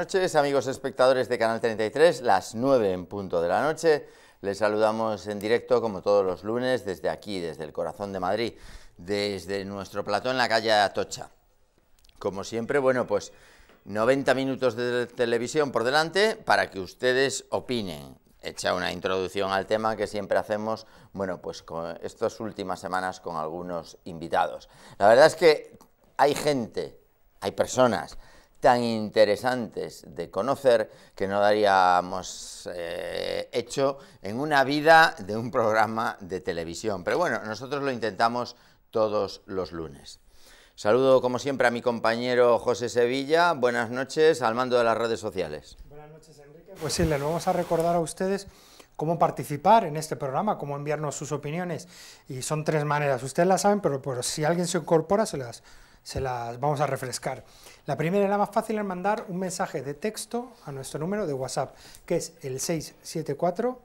noches, amigos espectadores de Canal 33, las 9 en punto de la noche. Les saludamos en directo, como todos los lunes, desde aquí, desde el corazón de Madrid, desde nuestro plató en la calle Atocha. Como siempre, bueno, pues 90 minutos de televisión por delante para que ustedes opinen. Hecha una introducción al tema que siempre hacemos, bueno, pues con estas últimas semanas con algunos invitados. La verdad es que hay gente, hay personas tan interesantes de conocer que no daríamos eh, hecho en una vida de un programa de televisión. Pero bueno, nosotros lo intentamos todos los lunes. Saludo como siempre a mi compañero José Sevilla. Buenas noches al mando de las redes sociales. Buenas noches, Enrique. Pues sí, les vamos a recordar a ustedes cómo participar en este programa, cómo enviarnos sus opiniones. Y son tres maneras. Ustedes las saben, pero, si alguien se incorpora, se las vamos a refrescar. La primera y la más fácil es mandar un mensaje de texto a nuestro número de WhatsApp, que es el 674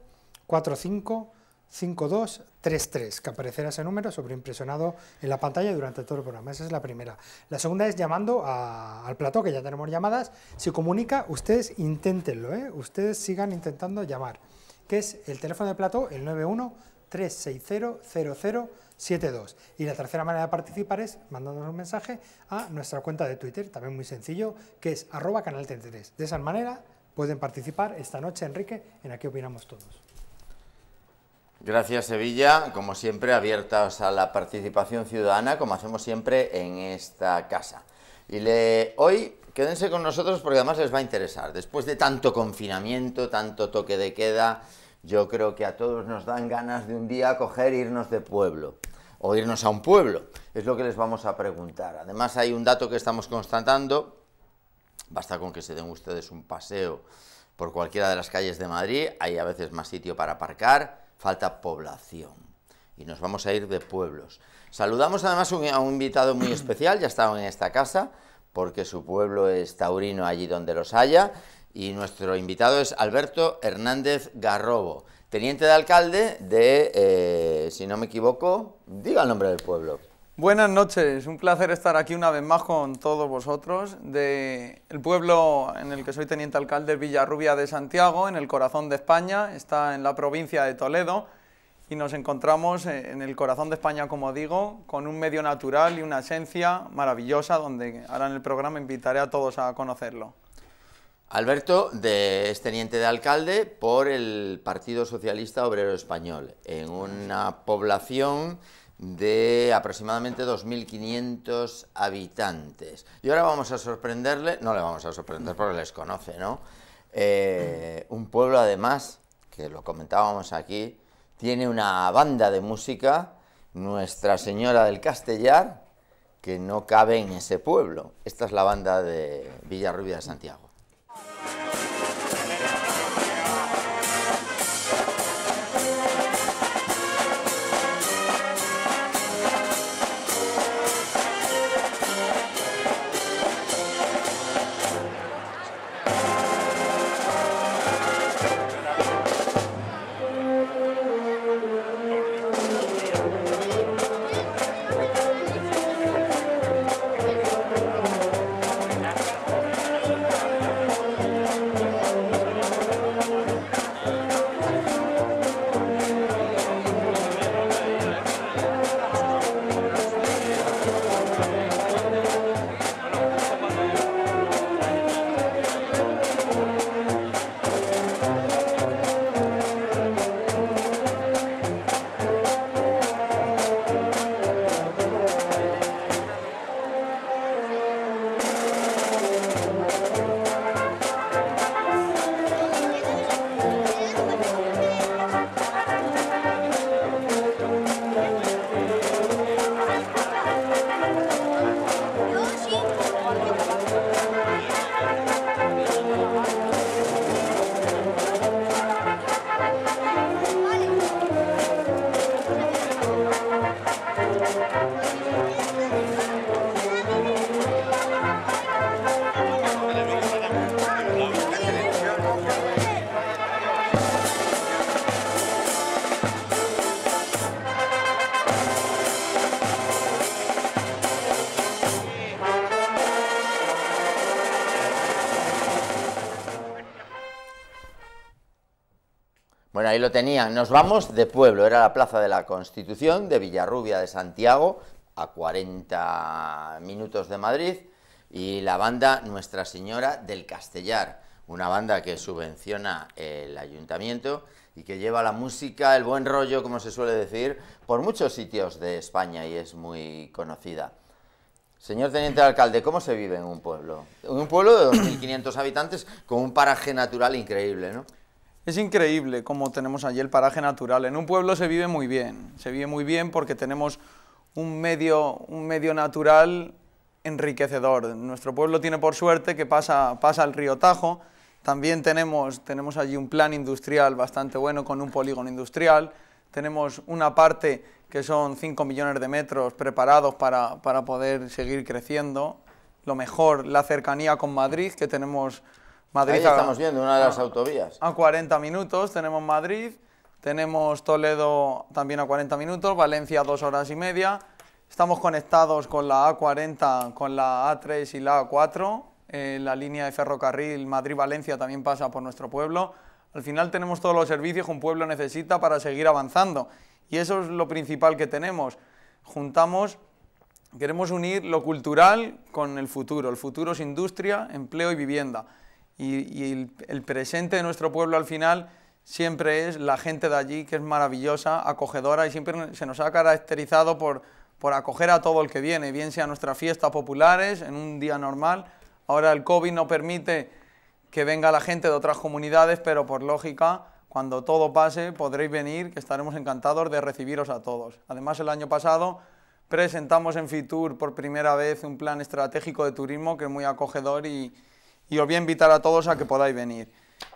45 que aparecerá ese número sobreimpresionado en la pantalla durante todo el programa. Esa es la primera. La segunda es llamando al plató, que ya tenemos llamadas. Si comunica, ustedes inténtenlo, ¿eh? ustedes sigan intentando llamar, que es el teléfono de plató, el 91 360 72. Y la tercera manera de participar es mandándonos un mensaje a nuestra cuenta de Twitter, también muy sencillo, que es arroba canal 33. De esa manera pueden participar esta noche, Enrique, en Aquí Opinamos Todos. Gracias Sevilla, como siempre abiertas a la participación ciudadana, como hacemos siempre en esta casa. Y le, hoy quédense con nosotros porque además les va a interesar. Después de tanto confinamiento, tanto toque de queda, yo creo que a todos nos dan ganas de un día coger e irnos de pueblo o irnos a un pueblo. Es lo que les vamos a preguntar. Además hay un dato que estamos constatando. Basta con que se den ustedes un paseo por cualquiera de las calles de Madrid. Hay a veces más sitio para aparcar. Falta población. Y nos vamos a ir de pueblos. Saludamos además a un invitado muy especial. Ya está en esta casa porque su pueblo es taurino allí donde los haya y nuestro invitado es Alberto Hernández Garrobo, teniente de alcalde de, eh, si no me equivoco, diga el nombre del pueblo. Buenas noches, un placer estar aquí una vez más con todos vosotros del pueblo en el que soy teniente alcalde, Villarrubia de Santiago, en el corazón de España, está en la provincia de Toledo y nos encontramos eh, en el corazón de España, como digo, con un medio natural y una esencia maravillosa donde ahora en el programa invitaré a todos a conocerlo. Alberto de, es este teniente de alcalde por el Partido Socialista Obrero Español, en una población de aproximadamente 2.500 habitantes. Y ahora vamos a sorprenderle, no le vamos a sorprender porque les conoce, ¿no? Eh, un pueblo además, que lo comentábamos aquí, tiene una banda de música, Nuestra Señora del Castellar, que no cabe en ese pueblo. Esta es la banda de Villarrubia de Santiago. Bye. lo tenían. Nos vamos de pueblo, era la Plaza de la Constitución de Villarrubia de Santiago, a 40 minutos de Madrid, y la banda Nuestra Señora del Castellar, una banda que subvenciona el ayuntamiento y que lleva la música, el buen rollo, como se suele decir, por muchos sitios de España y es muy conocida. Señor Teniente Alcalde, ¿cómo se vive en un pueblo? un pueblo de 2.500 habitantes con un paraje natural increíble, ¿no? Es increíble como tenemos allí el paraje natural. En un pueblo se vive muy bien, se vive muy bien porque tenemos un medio, un medio natural enriquecedor. Nuestro pueblo tiene por suerte que pasa, pasa el río Tajo, también tenemos, tenemos allí un plan industrial bastante bueno con un polígono industrial, tenemos una parte que son 5 millones de metros preparados para, para poder seguir creciendo, lo mejor, la cercanía con Madrid, que tenemos Madrid Ahí estamos viendo una de las autovías. A 40 minutos tenemos Madrid, tenemos Toledo también a 40 minutos, Valencia dos horas y media. Estamos conectados con la A40, con la A3 y la A4. la línea de ferrocarril Madrid-Valencia también pasa por nuestro pueblo. Al final tenemos todos los servicios que un pueblo necesita para seguir avanzando. Y eso es lo principal que tenemos. Juntamos, queremos unir lo cultural con el futuro. El futuro es industria, empleo y vivienda y, el, presente de nuestro pueblo al final siempre es la gente de allí que es maravillosa, acogedora y siempre se nos ha caracterizado por, por acoger a todo el que viene, bien sea nuestras fiestas populares en un día normal. Ahora el COVID no permite que venga la gente de otras comunidades, pero por lógica, cuando todo pase podréis venir, que estaremos encantados de recibiros a todos. Además, el año pasado presentamos en Fitur por primera vez un plan estratégico de turismo que es muy acogedor y, y os voy a invitar a todos a que podáis venir.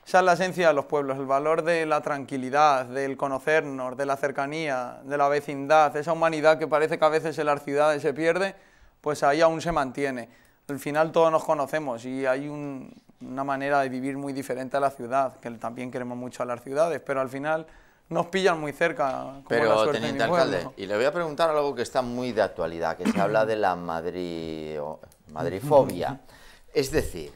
Esa es la esencia de los pueblos, el valor de la tranquilidad, del conocernos, de la cercanía, de la vecindad, esa humanidad que parece que a veces en las ciudades se pierde, pues ahí aún se mantiene. Al final todos nos conocemos y hay una manera de vivir muy diferente a la ciudad, que también queremos mucho a las ciudades, pero al final nos pillan muy cerca. Como Pero, teniente alcalde, y le voy a preguntar algo que está muy de actualidad, que se habla de la Madrid, madrifobia. Es decir,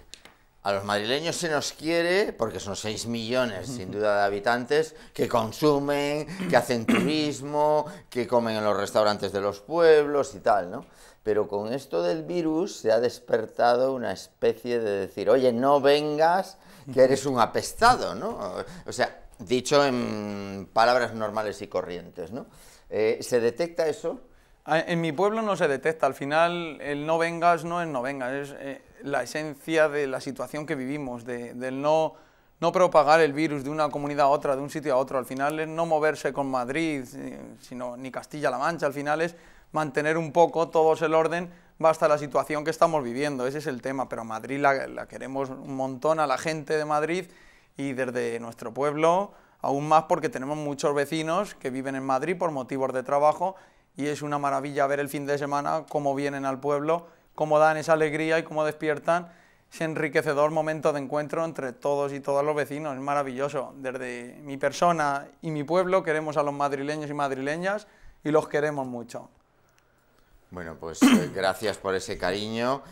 a los madrileños se nos quiere, porque son 6 millones sin duda de habitantes, que consumen, que hacen turismo, que comen en los restaurantes de los pueblos y tal, ¿no? Pero con esto del virus se ha despertado una especie de decir, oye, no vengas, que eres un apestado, ¿no? O sea, dicho en palabras normales y corrientes, ¿no? Eh, ¿Se detecta eso? Ah, en mi pueblo no se detecta, al final el no vengas no es no vengas, es... Eh, la esencia de la situación que vivimos, del no, no propagar el virus de una comunidad a otra, de un sitio a otro. Al final es no moverse con Madrid, sino ni Castilla-La Mancha, al final es mantener un poco todos el orden ...basta la situación que estamos viviendo, ese es el tema, pero Madrid la, la queremos un montón a la gente de Madrid y desde nuestro pueblo aún más porque tenemos muchos vecinos que viven en Madrid por motivos de trabajo y es una maravilla ver el fin de semana cómo vienen al pueblo cómo dan esa alegría y cómo despiertan ese enriquecedor momento de encuentro entre todos y todas los vecinos. Es maravilloso. Desde mi persona y mi pueblo queremos a los madrileños y madrileñas y los queremos mucho. Bueno, pues eh, gracias por ese cariño.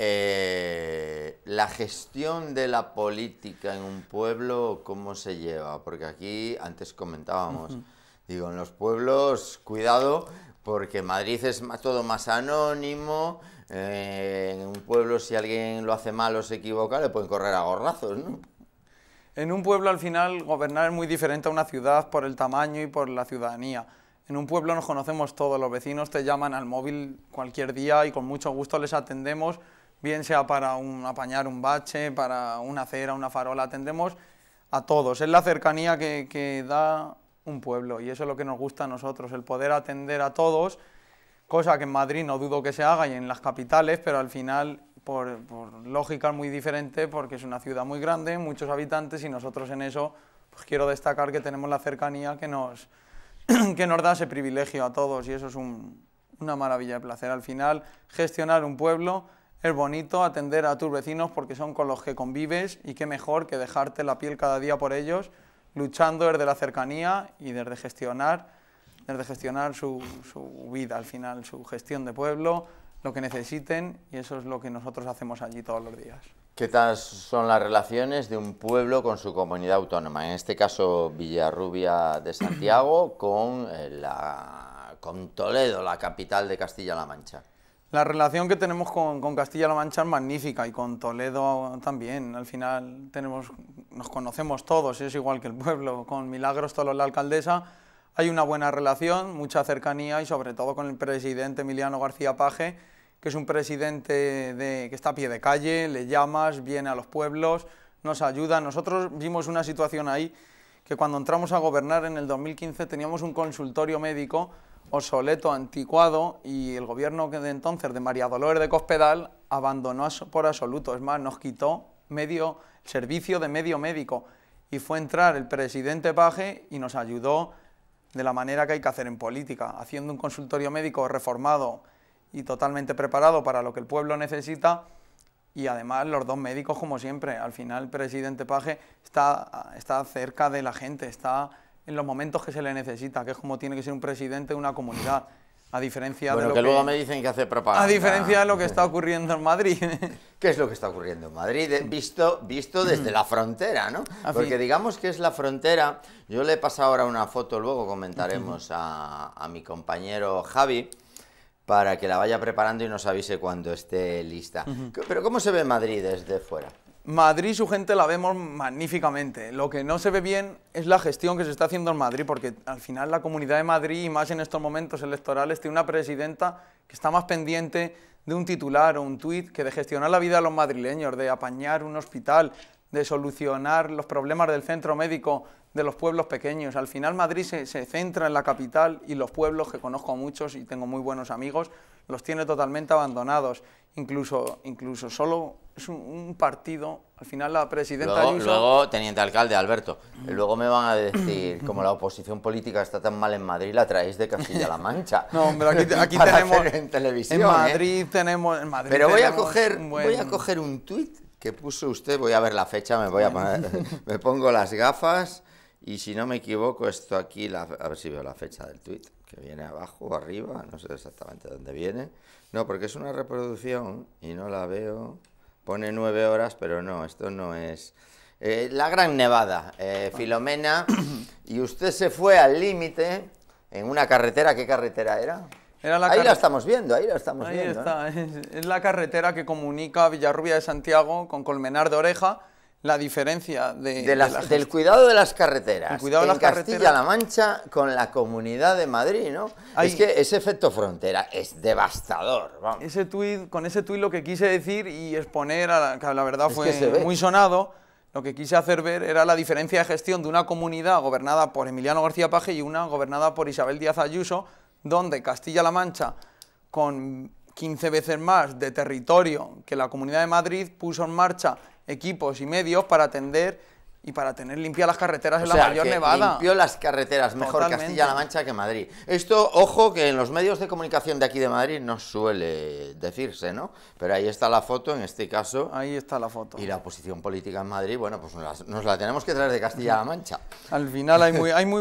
Eh, la gestión de la política en un pueblo, ¿cómo se lleva? Porque aquí antes comentábamos, digo, en los pueblos, cuidado, porque Madrid es todo más anónimo, eh, en un pueblo, si alguien lo hace mal o se equivoca, le pueden correr a gorrazos, ¿no? En un pueblo, al final, gobernar es muy diferente a una ciudad por el tamaño y por la ciudadanía. En un pueblo nos conocemos todos, los vecinos te llaman al móvil cualquier día y con mucho gusto les atendemos, bien sea para un, apañar un bache, para una acera, una farola, atendemos a todos. Es la cercanía que da un pueblo y eso es lo que nos gusta a nosotros, el poder atender a todos cosa que en Madrid no dudo que se haga y en las capitales, pero al final, por, lógica, muy diferente, porque es una ciudad muy grande, muchos habitantes, y nosotros en eso pues quiero destacar que tenemos la cercanía que nos, que nos da ese privilegio a todos, y eso es una maravilla de placer. Al final, gestionar un pueblo es bonito, atender a tus vecinos porque son con los que convives, y qué mejor que dejarte la piel cada día por ellos, luchando desde la cercanía y desde gestionar de gestionar su, su vida al final, su gestión de pueblo, lo que necesiten y eso es lo que nosotros hacemos allí todos los días. ¿Qué tal son las relaciones de un pueblo con su comunidad autónoma? En este caso, Villarrubia de Santiago con, eh, la, con Toledo, la capital de Castilla-La Mancha. La relación que tenemos con, con Castilla-La Mancha es magnífica y con Toledo también. Al final tenemos, nos conocemos todos, es igual que el pueblo. Con Milagros la alcaldesa, hay una buena relación, mucha cercanía y sobre todo con el presidente Emiliano García Paje, que es un presidente que está a pie de calle, le llamas, viene a los pueblos, nos ayuda. Nosotros vimos una situación ahí que cuando entramos a gobernar en el 2015 teníamos un consultorio médico obsoleto, anticuado, y el gobierno de entonces, de María Dolores de Cospedal, abandonó por absoluto, es más, nos quitó medio servicio de medio médico. Y fue entrar el presidente Paje y nos ayudó de la manera que hay que hacer en política, haciendo un consultorio médico reformado y totalmente preparado para lo que el pueblo necesita y además los dos médicos como siempre. Al final el presidente Paje está, está cerca de la gente, está en los momentos que se le necesita, que es como tiene que ser un presidente de una comunidad. A diferencia de lo que, luego me dicen que hace propaganda. A diferencia de lo que está ocurriendo en Madrid. ¿Qué es lo que está ocurriendo en Madrid? Eh, visto, visto desde la frontera, ¿no? Ah, Porque digamos que es la frontera. Yo le he pasado ahora una foto, luego comentaremos a, a mi compañero Javi para que la vaya preparando y nos avise cuando esté lista. Pero ¿cómo se ve Madrid desde fuera? Madrid, su gente la vemos magníficamente. Lo que no se ve bien es la gestión que se está haciendo en Madrid, porque al final la Comunidad de Madrid, y más en estos momentos electorales, tiene una presidenta que está más pendiente de un titular o un tuit que de gestionar la vida de los madrileños, de apañar un hospital, de solucionar los problemas del centro médico de los pueblos pequeños. Al final Madrid se, se, centra en la capital y los pueblos, que conozco muchos y tengo muy buenos amigos, los tiene totalmente abandonados. Incluso, incluso solo es un, partido. Al final la presidenta luego, Luego, teniente alcalde, Alberto, luego me van a decir, como la oposición política está tan mal en Madrid, la traéis de Castilla-La Mancha. no, hombre, aquí, tenemos... En televisión, En ¿eh? Madrid tenemos... En Madrid Pero voy a, coger, voy a coger un tuit que puso usted, voy a ver la fecha, me voy a me pongo las gafas y si no me equivoco, esto aquí, la, a ver si veo la fecha del tuit, que viene abajo o arriba, no sé exactamente dónde viene. No, porque es una reproducción y no la veo. Pone nueve horas, pero no, esto no es... Eh, la Gran Nevada, eh, ah. Filomena, y usted se fue al límite en una carretera, ¿qué carretera era? ahí la estamos viendo, ahí la estamos ahí Está. ¿eh? es la carretera que comunica Villarrubia de Santiago con Colmenar de Oreja, la diferencia de, las, del cuidado de las carreteras. El cuidado de en Castilla-La Mancha con la Comunidad de Madrid, ¿no? es que ese efecto frontera es devastador. Ese tuit, con ese tuit lo que quise decir y exponer, que la verdad fue muy sonado, lo que quise hacer ver era la diferencia de gestión de una comunidad gobernada por Emiliano García Paje y una gobernada por Isabel Díaz Ayuso, donde Castilla-La Mancha con 15 veces más de territorio que la Comunidad de Madrid puso en marcha equipos y medios para atender y para tener limpias las carreteras en la mayor que Limpió las carreteras mejor Castilla-La Mancha que Madrid. Esto, ojo, que en los medios de comunicación de aquí de Madrid no suele decirse, ¿no? Pero ahí está la foto, en este caso. Ahí está la foto. Y la posición política en Madrid, bueno, pues nos la, tenemos que traer de Castilla-La Mancha. Al final hay hay muy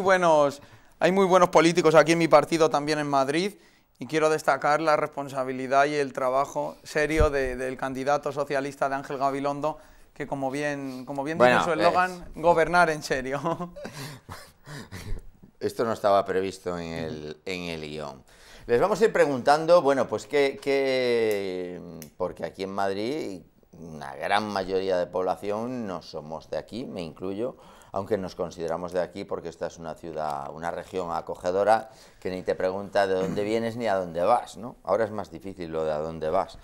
Hay muy buenos políticos aquí en mi partido también en Madrid y quiero destacar la responsabilidad y el trabajo serio del candidato socialista de Ángel Gabilondo, que como bien, como bien dice su eslogan, gobernar en serio. Esto no estaba previsto en el, en el guión. Les vamos a ir preguntando, bueno, pues qué, Porque aquí en Madrid una gran mayoría de población no somos de aquí, me incluyo, aunque nos consideramos de aquí porque esta es una ciudad, una región acogedora que ni te pregunta de dónde vienes ni a dónde vas, ¿no? Ahora es más difícil lo de a dónde vas,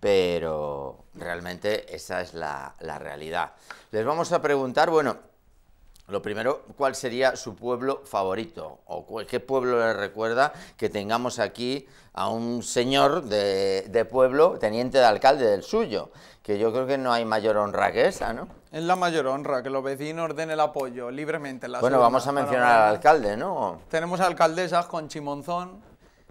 pero realmente esa es la, realidad. Les vamos a preguntar, bueno, lo primero, ¿cuál sería su pueblo favorito? ¿O qué pueblo le recuerda que tengamos aquí a un señor de, pueblo, teniente de alcalde del suyo? Que yo creo que no hay mayor honra que esa, ¿no? Es la mayor honra que los vecinos den el apoyo libremente. bueno, vamos a mencionar al alcalde, ¿no? Tenemos alcaldesas con Chimonzón.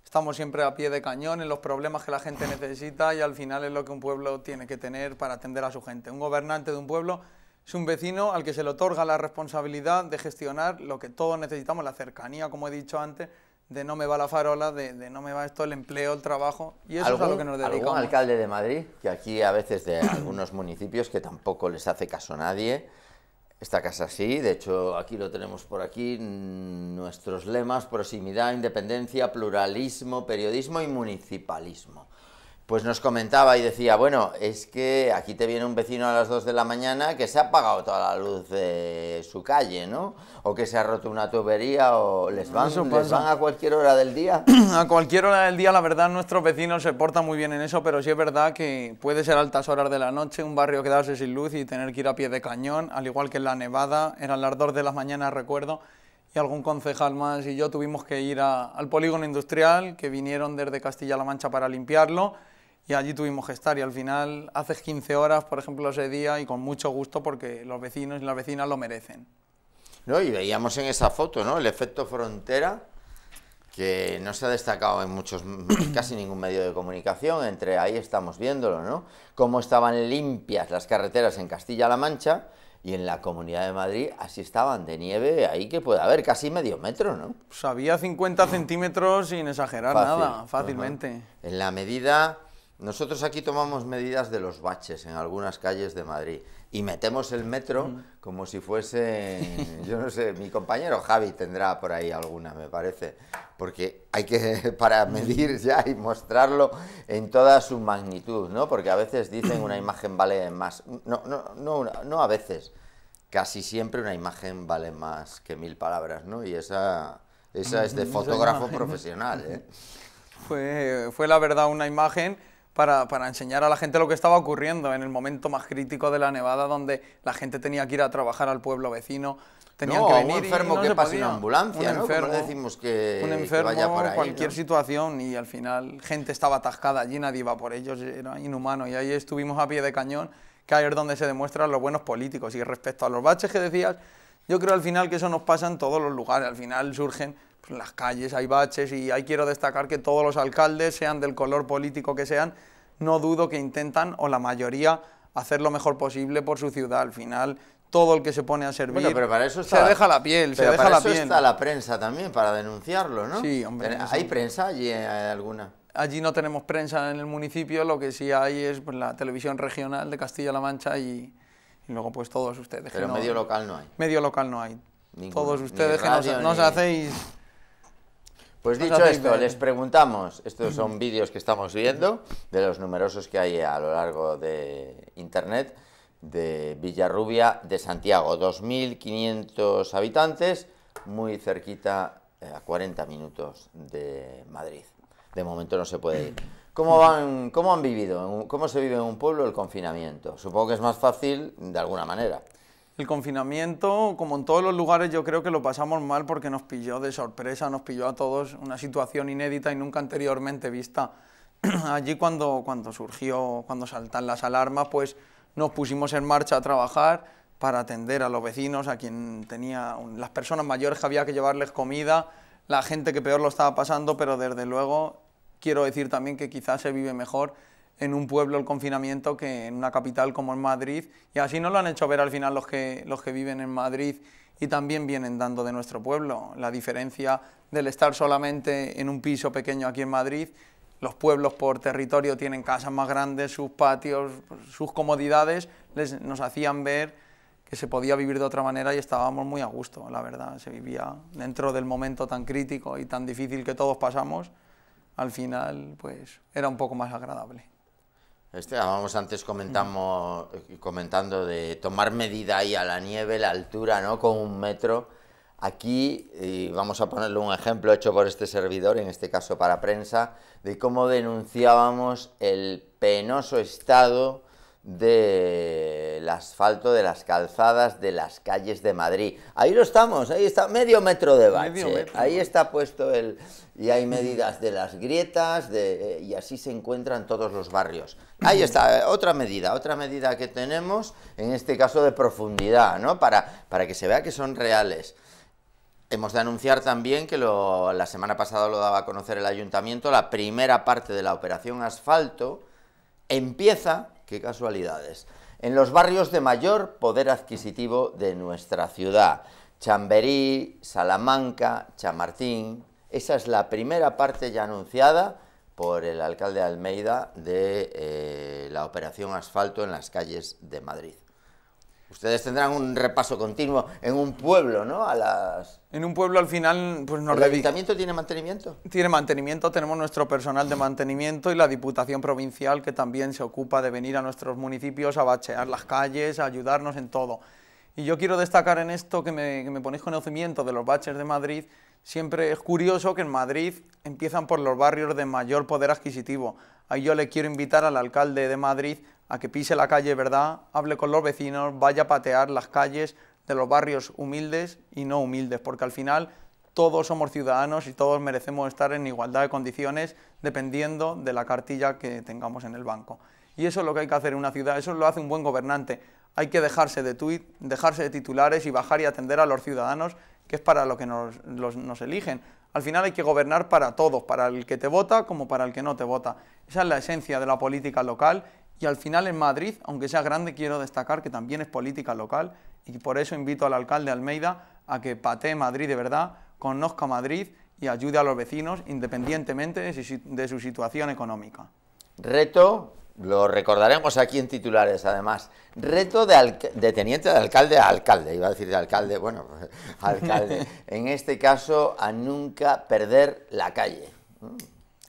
Estamos siempre a pie de cañón en los problemas que la gente necesita y al final es lo que un pueblo tiene que tener para atender a su gente. Un gobernante de un pueblo es un vecino al que se le otorga la responsabilidad de gestionar lo que todos necesitamos, la cercanía, como he dicho antes, de no me va la farola, de, no me va esto, el empleo, el trabajo, y eso es a lo que nos dedicamos. ¿Algún alcalde de Madrid, que aquí a veces de algunos municipios que tampoco les hace caso nadie, esta casa sí, de hecho aquí lo tenemos por aquí, nuestros lemas, proximidad, independencia, pluralismo, periodismo y municipalismo pues nos comentaba y decía, bueno, es que aquí te viene un vecino a las 2 de la mañana que se ha apagado toda la luz de su calle, ¿no? O que se ha roto una tubería o les van, van a cualquier hora del día. A cualquier hora del día, la verdad, nuestros vecinos se portan muy bien en eso, pero sí es verdad que puede ser altas horas de la noche, un barrio quedarse sin luz y tener que ir a pie de cañón, al igual que en la Nevada, eran las 2 de la mañana, recuerdo, y algún concejal más y yo tuvimos que ir al polígono industrial, que vinieron desde Castilla-La Mancha para limpiarlo, y allí tuvimos gestar estar y al final haces 15 horas, por ejemplo, ese día y con mucho gusto porque los vecinos y las vecinas lo merecen. No, y veíamos en esa foto, ¿no? El efecto frontera que no se ha destacado en muchos, casi ningún medio de comunicación, entre ahí estamos viéndolo, ¿no? Cómo estaban limpias las carreteras en Castilla-La Mancha y en la Comunidad de Madrid así estaban de nieve, ahí que puede haber casi medio metro, ¿no? Pues había 50 centímetros sin exagerar nada, fácilmente. En la medida nosotros aquí tomamos medidas de los baches en algunas calles de Madrid y metemos el metro como si fuese, yo no sé, mi compañero Javi tendrá por ahí alguna, me parece, porque hay que, para medir ya y mostrarlo en toda su magnitud, ¿no? Porque a veces dicen una imagen vale más, no, no, no, no a veces, casi siempre una imagen vale más que mil palabras, ¿no? Y esa, esa es de fotógrafo profesional, ¿eh? Fue, fue la verdad una imagen para, enseñar a la gente lo que estaba ocurriendo en el momento más crítico de la nevada, donde la gente tenía que ir a trabajar al pueblo vecino. Tenían que venir un enfermo que pase en ambulancia, un enfermo, decimos que, un cualquier situación y al final gente estaba atascada allí, nadie iba por ellos, era inhumano y ahí estuvimos a pie de cañón, que ahí es donde se demuestran los buenos políticos y respecto a los baches que decías, yo creo al final que eso nos pasa en todos los lugares, al final surgen las calles hay baches y ahí quiero destacar que todos los alcaldes, sean del color político que sean, no dudo que intentan, o la mayoría, hacer lo mejor posible por su ciudad. Al final, todo el que se pone a servir se deja la piel, pero se deja para la eso está la prensa también, para denunciarlo, ¿no? Sí, hombre. ¿Hay prensa allí eh, alguna? Allí no tenemos prensa en el municipio, lo que sí hay es pues, la televisión regional de Castilla-La Mancha y, luego pues todos ustedes. Pero medio local no hay. Medio local no hay. todos ustedes que nos, hacéis pues, pues dicho esto, les preguntamos, estos son vídeos que estamos viendo, de los numerosos que hay a lo largo de Internet, de Villarrubia, de Santiago, 2.500 habitantes, muy cerquita, eh, a 40 minutos de Madrid. De momento no se puede ir. ¿Cómo, van, ¿Cómo han vivido? ¿Cómo se vive en un pueblo el confinamiento? Supongo que es más fácil de alguna manera. El confinamiento, como en todos los lugares, yo creo que lo pasamos mal porque nos pilló de sorpresa, nos pilló a todos una situación inédita y nunca anteriormente vista. Allí cuando, cuando surgió, cuando saltan las alarmas, pues nos pusimos en marcha a trabajar para atender a los vecinos, a quien tenía, las personas mayores que había que llevarles comida, la gente que peor lo estaba pasando, pero desde luego quiero decir también que quizás se vive mejor en un pueblo el confinamiento que en una capital como en Madrid. Y así nos lo han hecho ver al final los que, los que viven en Madrid y también vienen dando de nuestro pueblo. La diferencia del estar solamente en un piso pequeño aquí en Madrid, los pueblos por territorio tienen casas más grandes, sus patios, sus comodidades, les, nos hacían ver que se podía vivir de otra manera y estábamos muy a gusto, la verdad. Se vivía dentro del momento tan crítico y tan difícil que todos pasamos, al final pues era un poco más agradable. Este, vamos antes comentamos, mm. eh, comentando de tomar medida ahí a la nieve, la altura, ¿no? Con un metro. Aquí, vamos a ponerle un ejemplo hecho por este servidor, en este caso para prensa, de cómo denunciábamos el penoso estado del asfalto, de las calzadas, de las calles de Madrid. Ahí lo estamos, ahí está medio metro de bache. Ahí está puesto el... Y hay medidas de las grietas, de, y así se encuentran todos los barrios. Ahí está, eh, otra medida, otra medida que tenemos, en este caso de profundidad, ¿no? Para, para que se vea que son reales. Hemos de anunciar también que lo, la semana pasada lo daba a conocer el ayuntamiento, la primera parte de la operación asfalto empieza qué casualidades. En los barrios de mayor poder adquisitivo de nuestra ciudad, Chamberí, Salamanca, Chamartín, esa es la primera parte ya anunciada por el alcalde Almeida de eh, la operación asfalto en las calles de Madrid. Ustedes tendrán un repaso continuo en un pueblo, ¿no? A las... En un pueblo al final, pues no. ¿El ayuntamiento tiene mantenimiento? Tiene mantenimiento, tenemos nuestro personal de mantenimiento y la Diputación Provincial que también se ocupa de venir a nuestros municipios a bachear las calles, a ayudarnos en todo. Y yo quiero destacar en esto que me, que me ponéis conocimiento de los baches de Madrid. Siempre es curioso que en Madrid empiezan por los barrios de mayor poder adquisitivo. Ahí yo le quiero invitar al alcalde de Madrid a que pise la calle verdad, hable con los vecinos, vaya a patear las calles de los barrios humildes y no humildes, porque al final todos somos ciudadanos y todos merecemos estar en igualdad de condiciones dependiendo de la cartilla que tengamos en el banco. Y eso es lo que hay que hacer en una ciudad, eso lo hace un buen gobernante. Hay que dejarse de tuit, dejarse de titulares y bajar y atender a los ciudadanos, que es para lo que nos, nos eligen. Al final hay que gobernar para todos, para el que te vota como para el que no te vota. Esa es la esencia de la política local y al final en Madrid, aunque sea grande, quiero destacar que también es política local y por eso invito al alcalde Almeida a que patee Madrid de verdad, conozca Madrid y ayude a los vecinos independientemente de su, situación económica. Reto, lo recordaremos aquí en titulares además, reto de, de teniente de alcalde a alcalde, iba a decir de alcalde, bueno, alcalde, en este caso a nunca perder la calle.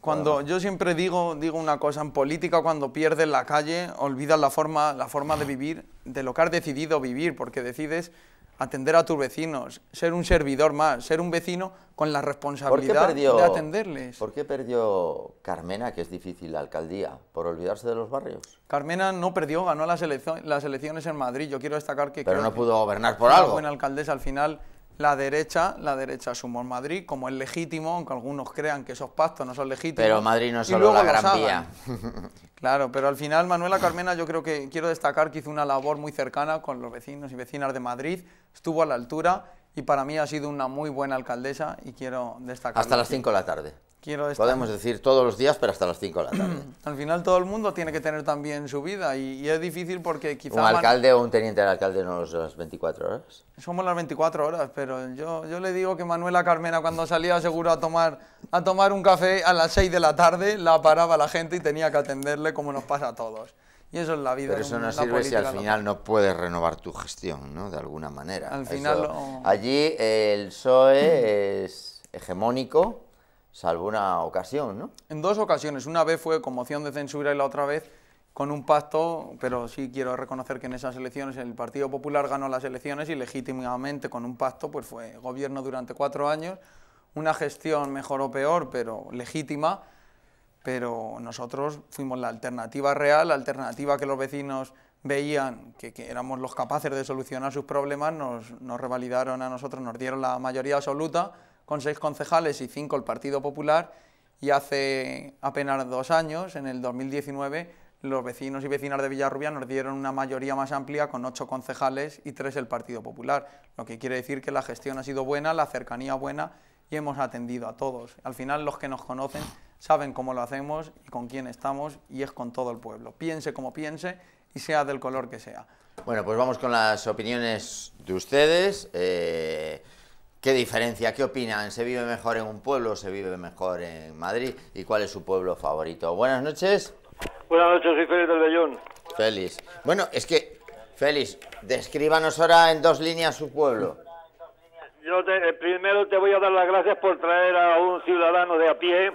Cuando yo siempre digo, digo una cosa, en política cuando pierdes la calle, olvidas la forma, la forma de vivir, de lo que has decidido vivir, porque decides atender a tus vecinos, ser un servidor más, ser un vecino con la responsabilidad de atenderles. ¿Por qué perdió Carmena, que es difícil la alcaldía, por olvidarse de los barrios? Carmena no perdió, ganó las, elecciones en Madrid. Yo quiero destacar que... Pero no pudo gobernar por algo. Buena alcaldesa al final la derecha, la derecha sumó en Madrid, como es legítimo, aunque algunos crean que esos pactos no son legítimos. Pero Madrid no es solo la Gran Vía. Claro, pero al final Manuela Carmena yo creo que quiero destacar que hizo una labor muy cercana con los vecinos y vecinas de Madrid, estuvo a la altura y para mí ha sido una muy buena alcaldesa y quiero destacar. Hasta las 5 de la tarde. Podemos decir todos los días, pero hasta las 5 de la tarde. Al final todo el mundo tiene que tener también su vida y, es difícil porque quizá... Un alcalde o un teniente alcalde no es las 24 horas. Somos las 24 horas, pero yo, yo le digo que Manuela Carmena cuando salía seguro a tomar, a tomar un café a las 6 de la tarde, la paraba la gente y tenía que atenderle como nos pasa a todos. Y eso es la vida. Pero eso no sirve si al final no puedes renovar tu gestión, ¿no? De alguna manera. Al final Allí el PSOE es hegemónico salvo una ocasión, ¿no? En dos ocasiones. Una vez fue con moción de censura y la otra vez con un pacto, pero sí quiero reconocer que en esas elecciones el Partido Popular ganó las elecciones y legítimamente con un pacto pues fue gobierno durante cuatro años, una gestión mejor o peor, pero legítima, pero nosotros fuimos la alternativa real, alternativa que los vecinos veían que, éramos los capaces de solucionar sus problemas, nos revalidaron a nosotros, nos dieron la mayoría absoluta con seis concejales y cinco el Partido Popular y hace apenas dos años, en el 2019, los vecinos y vecinas de Villarrubia nos dieron una mayoría más amplia con ocho concejales y tres el Partido Popular, lo que quiere decir que la gestión ha sido buena, la cercanía buena y hemos atendido a todos. Al final los que nos conocen saben cómo lo hacemos y con quién estamos y es con todo el pueblo. Piense como piense y sea del color que sea. Bueno, pues vamos con las opiniones de ustedes. Eh, ¿Qué diferencia? ¿Qué opinan? ¿Se vive mejor en un pueblo o se vive mejor en Madrid? ¿Y cuál es su pueblo favorito? Buenas noches. Buenas noches, soy Félix del Bellón. Félix. Bueno, es que, Félix, descríbanos ahora en dos líneas su pueblo. Yo eh, primero te voy a dar las gracias por traer a un ciudadano de a pie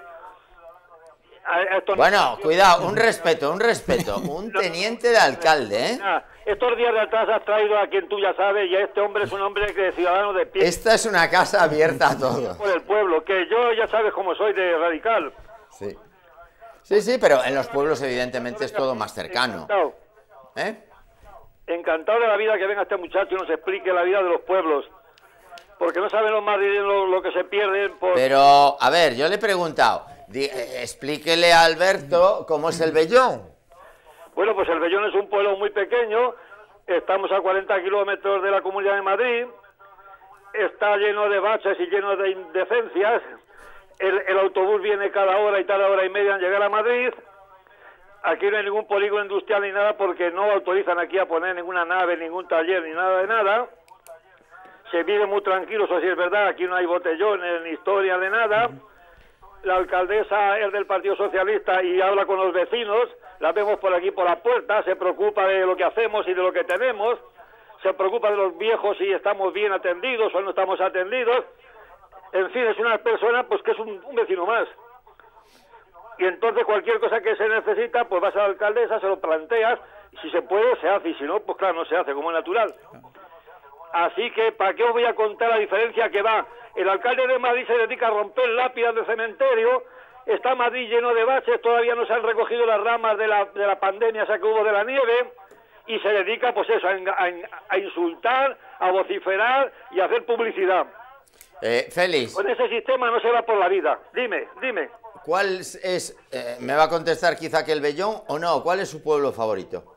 bueno, cuidado, un respeto, un respeto. Un teniente de alcalde, ¿eh? Estos días de atrás has traído a quien tú ya sabes y este hombre es un hombre de ciudadano de pie. Esta es una casa abierta a todos. Por el pueblo, que yo ya sabes cómo soy de radical. Sí. Sí, sí, pero en los pueblos evidentemente es todo más cercano. Encantado ¿Eh? de la vida que venga este muchacho y nos explique la vida de los pueblos porque no saben los madrileños lo, lo, que se pierden. Pero, a ver, yo le he preguntado, eh, explíquele a Alberto cómo es el vellón, Bueno, pues el Bellón es un pueblo muy pequeño, estamos a 40 kilómetros de la Comunidad de Madrid, está lleno de baches y lleno de indecencias, el, el, autobús viene cada hora y cada hora y media en llegar a Madrid, aquí no hay ningún polígono industrial ni nada porque no autorizan aquí a poner ninguna nave, ningún taller, ni nada de nada, se vive muy tranquilo, eso sí es verdad, aquí no hay botellones ni historia de nada la alcaldesa es del Partido Socialista y habla con los vecinos, la vemos por aquí por la puerta, se preocupa de lo que hacemos y de lo que tenemos, se preocupa de los viejos si estamos bien atendidos o no estamos atendidos. En fin, es una persona pues que es un, vecino más. Y entonces cualquier cosa que se necesita, pues vas a la alcaldesa, se lo planteas, y si se puede, se hace, y si no, pues claro, no se hace, como es natural. Así que, ¿para qué os voy a contar la diferencia que va el alcalde de Madrid se dedica a romper lápidas de cementerio. Está Madrid lleno de baches, todavía no se han recogido las ramas de la, de la pandemia se que hubo de la nieve. Y se dedica, pues eso, a, insultar, a vociferar y a hacer publicidad. Eh, Félix. Con ese sistema no se va por la vida. Dime, dime. ¿Cuál es, eh, me va a contestar quizá que el Bellón o no, cuál es su pueblo favorito?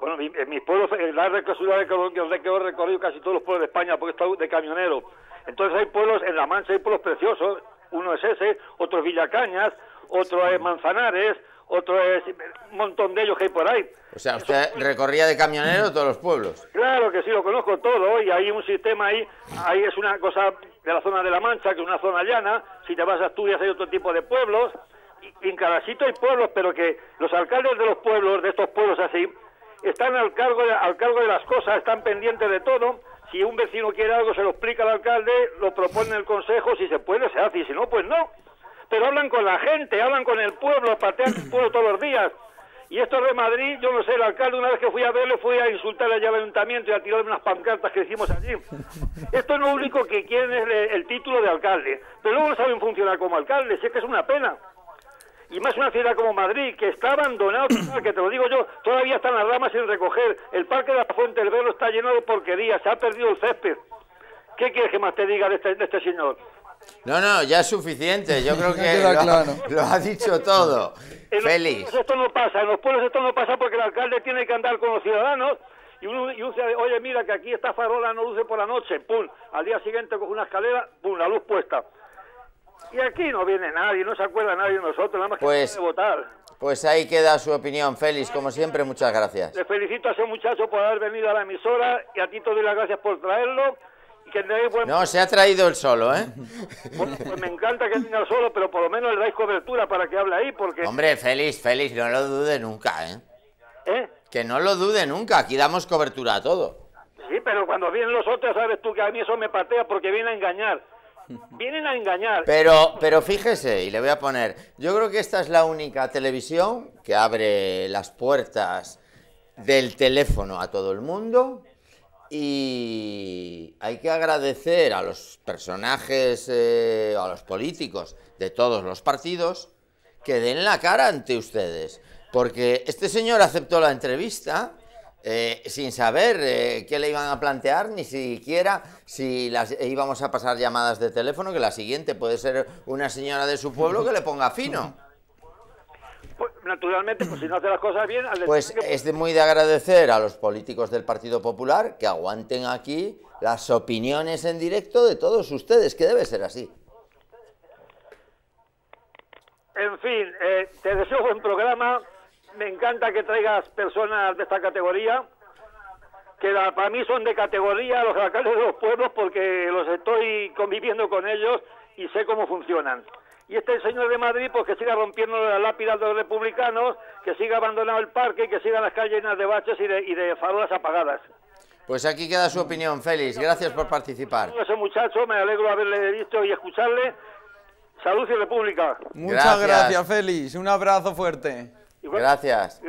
Bueno, mis pueblos, la ciudad de Colombia, que he recorrido casi todos los pueblos de España porque he estado de camionero. Entonces hay pueblos, en La Mancha hay pueblos preciosos, uno es ese, otro es Villacañas, otro es Manzanares, otro es un montón de ellos que hay por ahí. O sea, usted recorría de camionero todos los pueblos. Claro que sí, lo conozco todo y hay un sistema ahí, ahí es una cosa de la zona de La Mancha, que es una zona llana, si te vas a Asturias hay otro tipo de pueblos, y en cada sitio hay pueblos, pero que los alcaldes de los pueblos, de estos pueblos así, están al cargo al cargo de las cosas, están pendientes de todo, si un vecino quiere algo, se lo explica al alcalde, lo propone el consejo, si se puede, se hace, y si no, pues no. Pero hablan con la gente, hablan con el pueblo, patean el pueblo todos los días. Y esto de Madrid, yo no sé, el alcalde una vez que fui a verlo fui a insultar allá al ayuntamiento y a tirarle unas pancartas que hicimos allí. Esto es lo único que quieren es el, título de alcalde, pero luego no saben funcionar como alcalde, si que es una pena y más una ciudad como Madrid, que está abandonado, que te lo digo yo, todavía están las ramas sin recoger, el parque de la Fuente del Velo está lleno de porquerías, se ha perdido el césped. ¿Qué quieres que más te diga de este, este señor? No, no, ya es suficiente. Yo creo que lo, ha dicho todo. feliz esto no pasa, en los pueblos esto no pasa porque el alcalde tiene que andar con los ciudadanos y uno, y oye, mira que aquí esta farola no luce por la noche, pum, al día siguiente coge una escalera, pum, la luz puesta. Y aquí no viene nadie, no se acuerda nadie de nosotros, nada más pues, que votar. Pues ahí queda su opinión, Félix. Como siempre, muchas gracias. Le felicito a ese muchacho por haber venido a la emisora y a ti te doy las gracias por traerlo. Y No, se ha traído el solo, ¿eh? Pues me encanta que venga el solo, pero por lo menos le dais cobertura para que hable ahí, porque... Hombre, Félix, Félix, no lo dude nunca, ¿eh? ¿Eh? Que no lo dude nunca, aquí damos cobertura a todo. Sí, pero cuando vienen los otros, sabes tú que a mí eso me patea porque viene a engañar. Vienen a engañar. Pero, pero fíjese, y le voy a poner, yo creo que esta es la única televisión que abre las puertas del teléfono a todo el mundo y hay que agradecer a los personajes, eh, a los políticos de todos los partidos que den la cara ante ustedes. Porque este señor aceptó la entrevista eh, sin saber eh, qué le iban a plantear, ni siquiera si las eh, íbamos a pasar llamadas de teléfono, que la siguiente puede ser una señora de su pueblo que le ponga fino. Pues, naturalmente, pues si no hace las cosas bien... Pues, pues es muy de agradecer a los políticos del Partido Popular que aguanten aquí las opiniones en directo de todos ustedes, que debe ser así. En fin, te deseo buen programa me encanta que traigas personas de esta categoría, que para mí son de categoría los alcaldes de los pueblos porque los estoy conviviendo con ellos y sé cómo funcionan. Y este señor de Madrid, pues que siga rompiendo las lápidas de los republicanos, que siga abandonando el parque, y que siga las calles llenas de baches y de, farolas apagadas. Pues aquí queda su opinión, Félix. Gracias por participar. Ese muchacho, me alegro de haberle visto y escucharle. Salud y República. Muchas gracias Félix. Un abrazo fuerte. Gracias.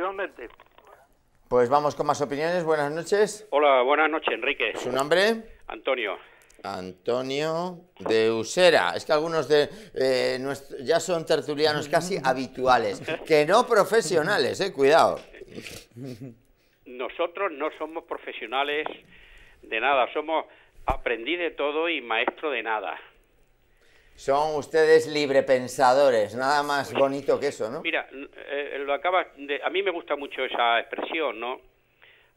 Pues vamos con más opiniones. Buenas noches. Hola, buenas noches, Enrique. ¿Su nombre? Antonio. Antonio de Usera. Es que algunos de eh, ya son tertulianos casi habituales, que no profesionales, eh, cuidado. Nosotros no somos profesionales de nada, somos aprendí de todo y maestro de nada. Son ustedes librepensadores, nada más bonito que eso, ¿no? Mira, eh, lo acabas A mí me gusta mucho esa expresión, ¿no?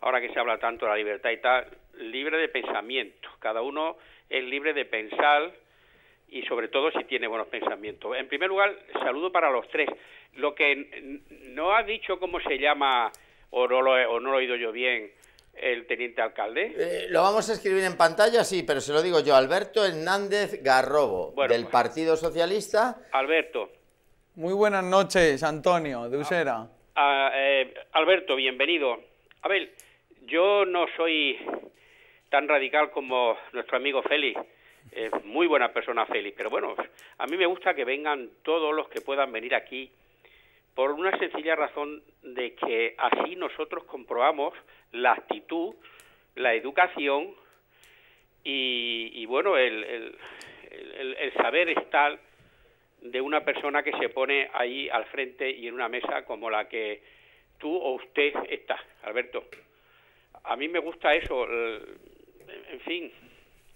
Ahora que se habla tanto de la libertad y tal, libre de pensamiento. Cada uno es libre de pensar y sobre todo si tiene buenos pensamientos. En primer lugar, saludo para los tres. Lo que no ha dicho cómo se llama, o no lo he oído yo bien, el teniente alcalde? Eh, lo vamos a escribir en pantalla, sí, pero se lo digo yo. Alberto Hernández Garrobo, del pues. Partido Socialista. Alberto. Muy buenas noches, Antonio, de Usera. Ah, ah, eh, Alberto, bienvenido. A ver, yo no soy tan radical como nuestro amigo Félix. muy buena persona Félix, pero bueno, a mí me gusta que vengan todos los que puedan venir aquí por una sencilla razón de que así nosotros comprobamos la actitud, la educación y, bueno, el, el saber estar de una persona que se pone ahí al frente y en una mesa como la que tú o usted está, Alberto. A mí me gusta eso, en fin,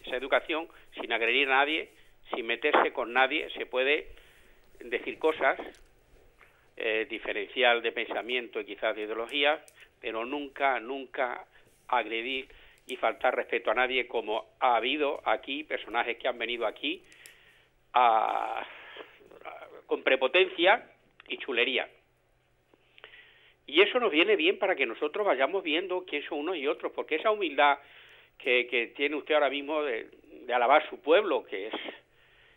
esa educación sin agredir a nadie, sin meterse con nadie, se puede decir cosas, eh, diferencial de pensamiento y quizás de ideología, pero nunca, nunca agredir y faltar respeto a nadie como ha habido aquí personajes que han venido aquí con prepotencia y chulería. Y eso nos viene bien para que nosotros vayamos viendo que son unos y otros, porque esa humildad que, tiene usted ahora mismo de alabar su pueblo, que es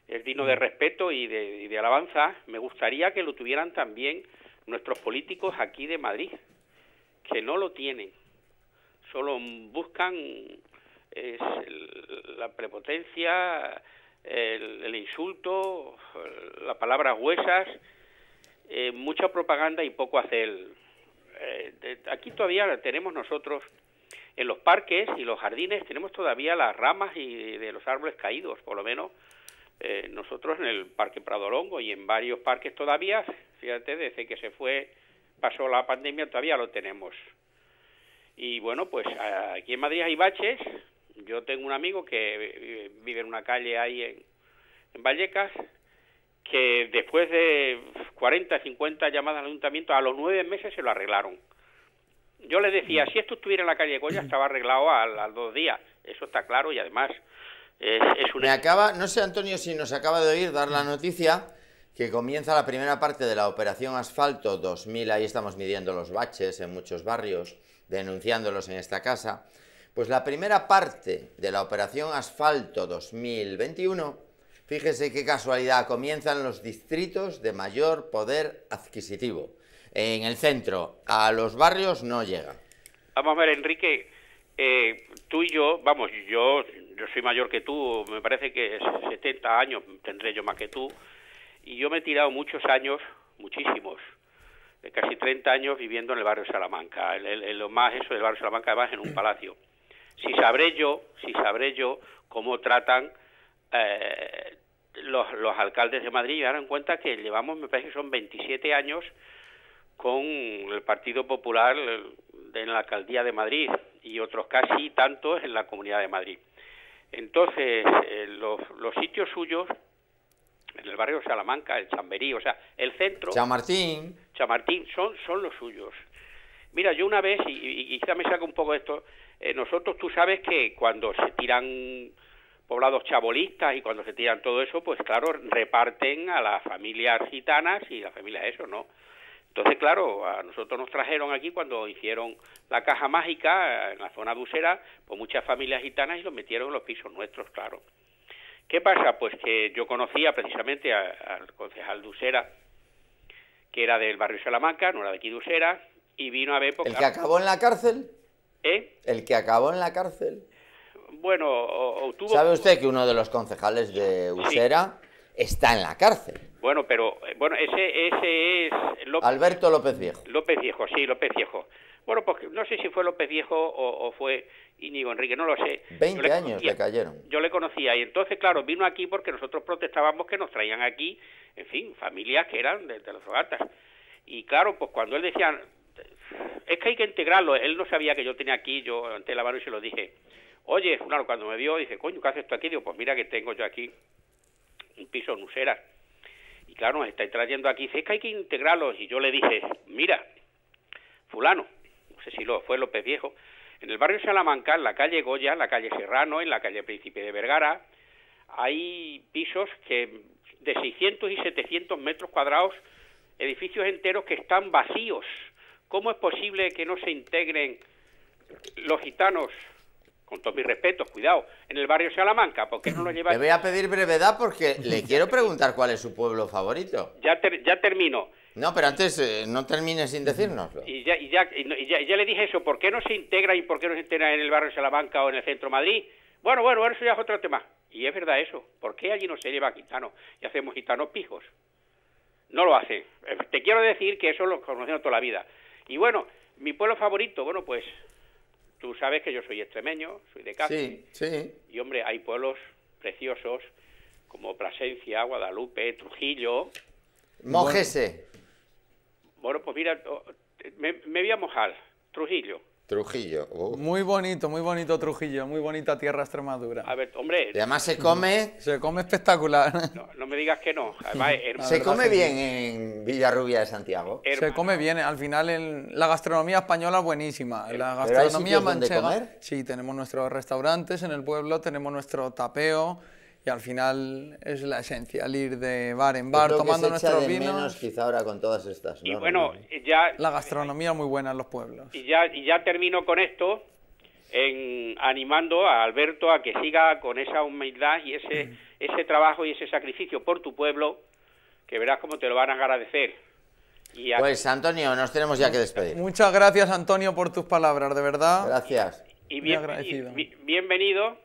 es digno de mm. respeto y de, alabanza, me gustaría que lo tuvieran también nuestros políticos aquí de Madrid, que no lo tienen, solo buscan la prepotencia, el, insulto, las palabras huesas, eh, mucha propaganda y poco hacer. Eh, aquí todavía tenemos nosotros, en los parques y los jardines, tenemos todavía las ramas y de los árboles caídos, por lo menos eh, nosotros en el Parque Pradolongo y en varios parques todavía, fíjate, desde que se fue, pasó la pandemia, todavía lo tenemos. Y bueno, pues aquí en Madrid hay baches. Yo tengo un amigo que eh, vive en una calle ahí en, Vallecas, que después de 40, 50 llamadas al ayuntamiento, a los nueve meses se lo arreglaron. Yo le decía, mm. si esto estuviera en la calle Goya... estaba arreglado a, a los dos días. Eso está claro y además me acaba, no sé Antonio si nos acaba de oír dar la noticia que comienza la primera parte de la operación Asfalto 2000, ahí estamos midiendo los baches en muchos barrios, denunciándolos en esta casa, pues la primera parte de la operación Asfalto 2021, fíjese qué casualidad, comienzan los distritos de mayor poder adquisitivo. En el centro, a los barrios no llega. Vamos a ver, Enrique, eh, tú y yo, vamos, yo yo soy mayor que tú, me parece que 70 años tendré yo más que tú, y yo me he tirado muchos años, muchísimos, casi 30 años viviendo en el barrio de Salamanca, lo más eso del barrio de Salamanca, además en un palacio. Si sabré yo, si sabré yo cómo tratan eh, los, alcaldes de Madrid, me en cuenta que llevamos, me parece que son 27 años con el Partido Popular en la alcaldía de Madrid y otros casi tantos en la Comunidad de Madrid. Entonces, eh, los, los, sitios suyos, en el barrio Salamanca, el Chamberí, o sea, el centro... Chamartín. Chamartín, son, son los suyos. Mira, yo una vez, y, quizá me saco un poco esto, eh, nosotros tú sabes que cuando se tiran poblados chabolistas y cuando se tiran todo eso, pues claro, reparten a las familias gitanas y las familias eso, ¿no? Entonces, claro, a nosotros nos trajeron aquí cuando hicieron la caja mágica en la zona de Usera, pues muchas familias gitanas y los metieron en los pisos nuestros, claro. ¿Qué pasa? Pues que yo conocía precisamente al concejal de Usera, que era del barrio Salamanca, no era de aquí de Usera, y vino a ver... Pues ¿El que acabó en la cárcel? ¿Eh? ¿El que acabó en la cárcel? Bueno, obtuvo... ¿Sabe usted que uno de los concejales de Usera está en la cárcel? Bueno, pero eh, bueno, ese, ese es Alberto López Viejo. López Viejo, sí, López Viejo. Bueno, pues no sé si fue López Viejo o, fue Íñigo Enrique, no lo sé. Veinte años le cayeron. Yo le conocía y entonces, claro, vino aquí porque nosotros protestábamos que nos traían aquí, en fin, familias que eran de, los fogatas. Y claro, pues cuando él decía, es que hay que integrarlo, él no sabía que yo tenía aquí, yo ante la mano y se lo dije. Oye, claro, cuando me vio, dice, coño, ¿qué haces tú aquí? Digo, pues mira que tengo yo aquí un piso en Usera claro, nos estáis trayendo aquí, es que hay que integrarlos. Y yo le dije, mira, fulano, no sé si lo fue López Viejo, en el barrio Salamanca, en la calle Goya, en la calle Serrano, en la calle Príncipe de Vergara, hay pisos que de 600 y 700 metros cuadrados, edificios enteros que están vacíos. ¿Cómo es posible que no se integren los gitanos con todos mis respetos, cuidado, en el barrio Salamanca, ¿por qué no lo lleva...? Le voy a pedir brevedad porque le quiero preguntar cuál es su pueblo favorito. Ya, ya termino. No, pero antes eh, no termine sin decírnoslo. Y ya, ya, ya, le dije eso, ¿por qué no se integra y por qué no se integra en el barrio Salamanca o en el centro Madrid? Bueno, bueno, eso ya es otro tema. Y es verdad eso, ¿por qué allí no se lleva gitano y hacemos gitanos pijos? No lo hace. Eh, te quiero decir que eso lo conocemos toda la vida. Y bueno, mi pueblo favorito, bueno, pues tú sabes que yo soy extremeño, soy de Cáceres. Sí, sí. Y hombre, hay pueblos preciosos como Plasencia, Guadalupe, Trujillo. Mójese. Bueno, pues mira, me voy a mojar. Trujillo. Trujillo. Muy bonito, muy bonito Trujillo, muy bonita tierra Extremadura. A ver, hombre. Y además se come. Se come espectacular. No, me digas que no. se come bien en Villarrubia de Santiago. Se come bien. Al final, la gastronomía española es buenísima. Eh, la gastronomía ¿Pero Comer? Sí, tenemos nuestros restaurantes en el pueblo, tenemos nuestro tapeo y al final es la esencia, ir de bar en bar tomando nuestros vinos. quizá ahora con todas estas. Y bueno, ya la gastronomía muy buena en los pueblos. Y ya y ya termino con esto en animando a Alberto a que siga con esa humildad y ese mm. ese trabajo y ese sacrificio por tu pueblo, que verás cómo te lo van a agradecer. Y Pues Antonio, nos tenemos ya que despedir. Muchas gracias Antonio por tus palabras, de verdad. Gracias. Y, bien, bienvenido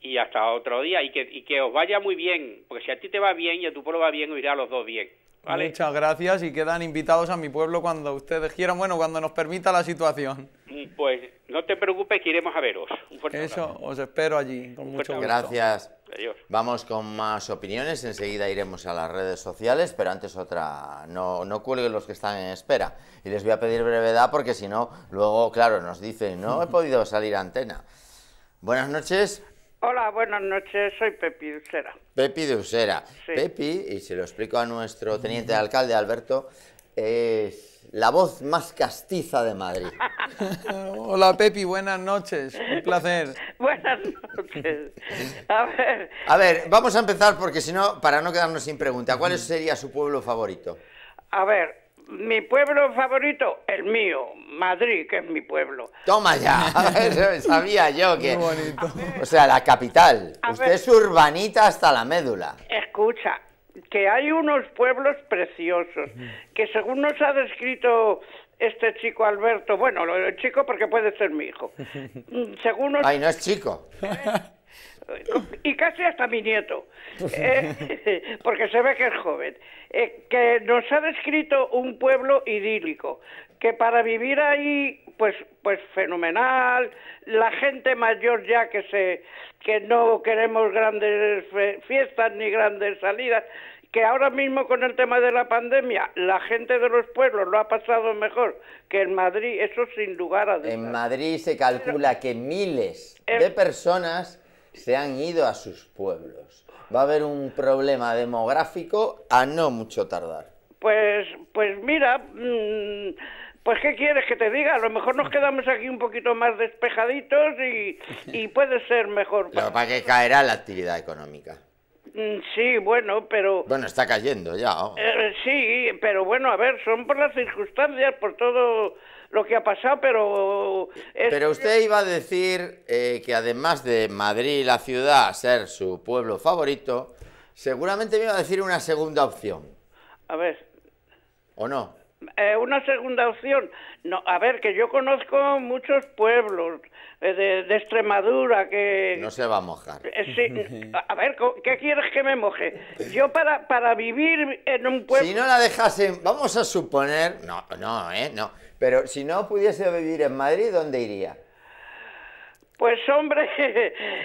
y hasta otro día y que, que os vaya muy bien, porque si a ti te va bien y a tu pueblo va bien, os irá a los dos bien. ¿vale? Muchas gracias y quedan invitados a mi pueblo cuando ustedes quieran, bueno, cuando nos permita la situación. Mm, pues no te preocupes que iremos a veros. Eso, os espero allí, con mucho Gracias. Vamos con más opiniones, enseguida iremos a las redes sociales, pero antes otra, no, no cuelguen los que están en espera. Y les voy a pedir brevedad porque si no, luego, claro, nos dicen, no he podido salir a antena. Buenas noches. Hola, buenas noches, soy Pepi de Pepi de Pepi, y se lo explico a nuestro teniente de alcalde, Alberto, es la voz más castiza de Madrid. Hola, Pepi, buenas noches, un placer. Buenas noches. A ver... A ver, vamos a empezar porque si no, para no quedarnos sin pregunta, ¿cuál sería su pueblo favorito? A ver, mi pueblo favorito, el mío, Madrid, que es mi pueblo. Toma ya, sabía yo que... Muy bonito. O sea, la capital. Usted es urbanita hasta la médula. Escucha, que hay unos pueblos preciosos, que según nos ha descrito este chico Alberto, bueno, el chico porque puede ser mi hijo, mm, según nos... Ay, no es chico. y casi hasta mi nieto, pues eh, porque se ve que es joven, eh, que nos ha descrito un pueblo idílico, que para vivir ahí, pues, pues fenomenal, la gente mayor ya que se, que no queremos grandes eh, fiestas ni grandes salidas, que ahora mismo con el tema de la pandemia la gente de los pueblos lo ha pasado mejor que en Madrid, eso sin lugar a dudas. En Madrid se calcula que miles de personas se han ido a sus pueblos. Va a haber un problema demográfico a no mucho tardar. Pues, pues mira, mm, pues qué quieres que te diga, a lo mejor nos quedamos aquí un poquito más despejaditos y, y puede ser mejor. pero para que caerá la actividad económica. Mm, sí, bueno, pero... Bueno, está cayendo ya. Eh, sí, pero bueno, a ver, son por las circunstancias, por todo lo que ha pasado, pero... Pero usted iba a decir eh, que además de Madrid, la ciudad, ser su pueblo favorito, seguramente me iba a decir una segunda opción. A ver. ¿O no? Eh, una segunda opción. No, a ver, que yo conozco muchos pueblos eh, de, Extremadura que... No se va a mojar. a ver, ¿qué quieres que me moje? Yo para, para vivir en un pueblo... Si no la dejasen, vamos a suponer... No, no, ¿eh? No. Pero si no pudiese vivir en Madrid, ¿dónde iría? Pues hombre...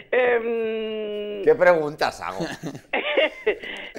Em, ¿Qué preguntas hago?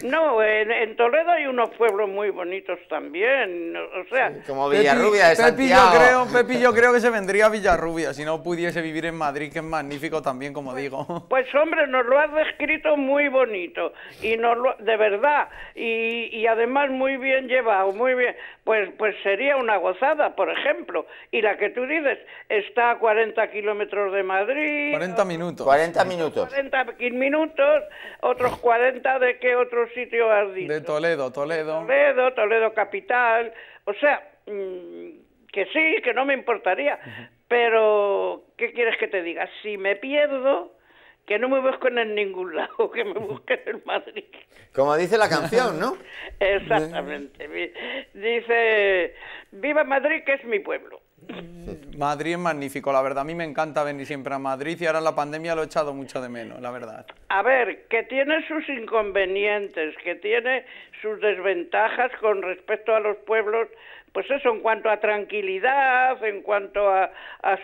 no, en, Toledo hay unos pueblos muy bonitos también, o sea... como Villarrubia yo, creo, yo creo que se vendría a Villarrubia si no pudiese vivir en Madrid, que es magnífico también, como pues, digo. Pues hombre, nos lo has descrito muy bonito, y nos lo, de verdad, y, y además muy bien llevado, muy bien... Pues, pues sería una gozada, por ejemplo, y la que tú dices está a 40 kilómetros de Madrid, 40 minutos. 40 minutos. 40 minutos, otros 40 de qué otro sitio has dicho. De Toledo, Toledo. Toledo, Toledo capital. O sea, mm, que sí, que no me importaría. Pero, ¿qué quieres que te diga? Si me pierdo, que no me busquen en ningún lado, que me busquen en Madrid. Como dice la canción, ¿no? Exactamente. Dice, viva Madrid, que es mi pueblo. Madrid es magnífico, la verdad. A mí me encanta venir siempre a Madrid y ahora la pandemia lo he echado mucho de menos, la verdad. A ver, que tiene sus inconvenientes, que tiene sus desventajas con respecto a los pueblos pues eso, en cuanto a tranquilidad, en cuanto a,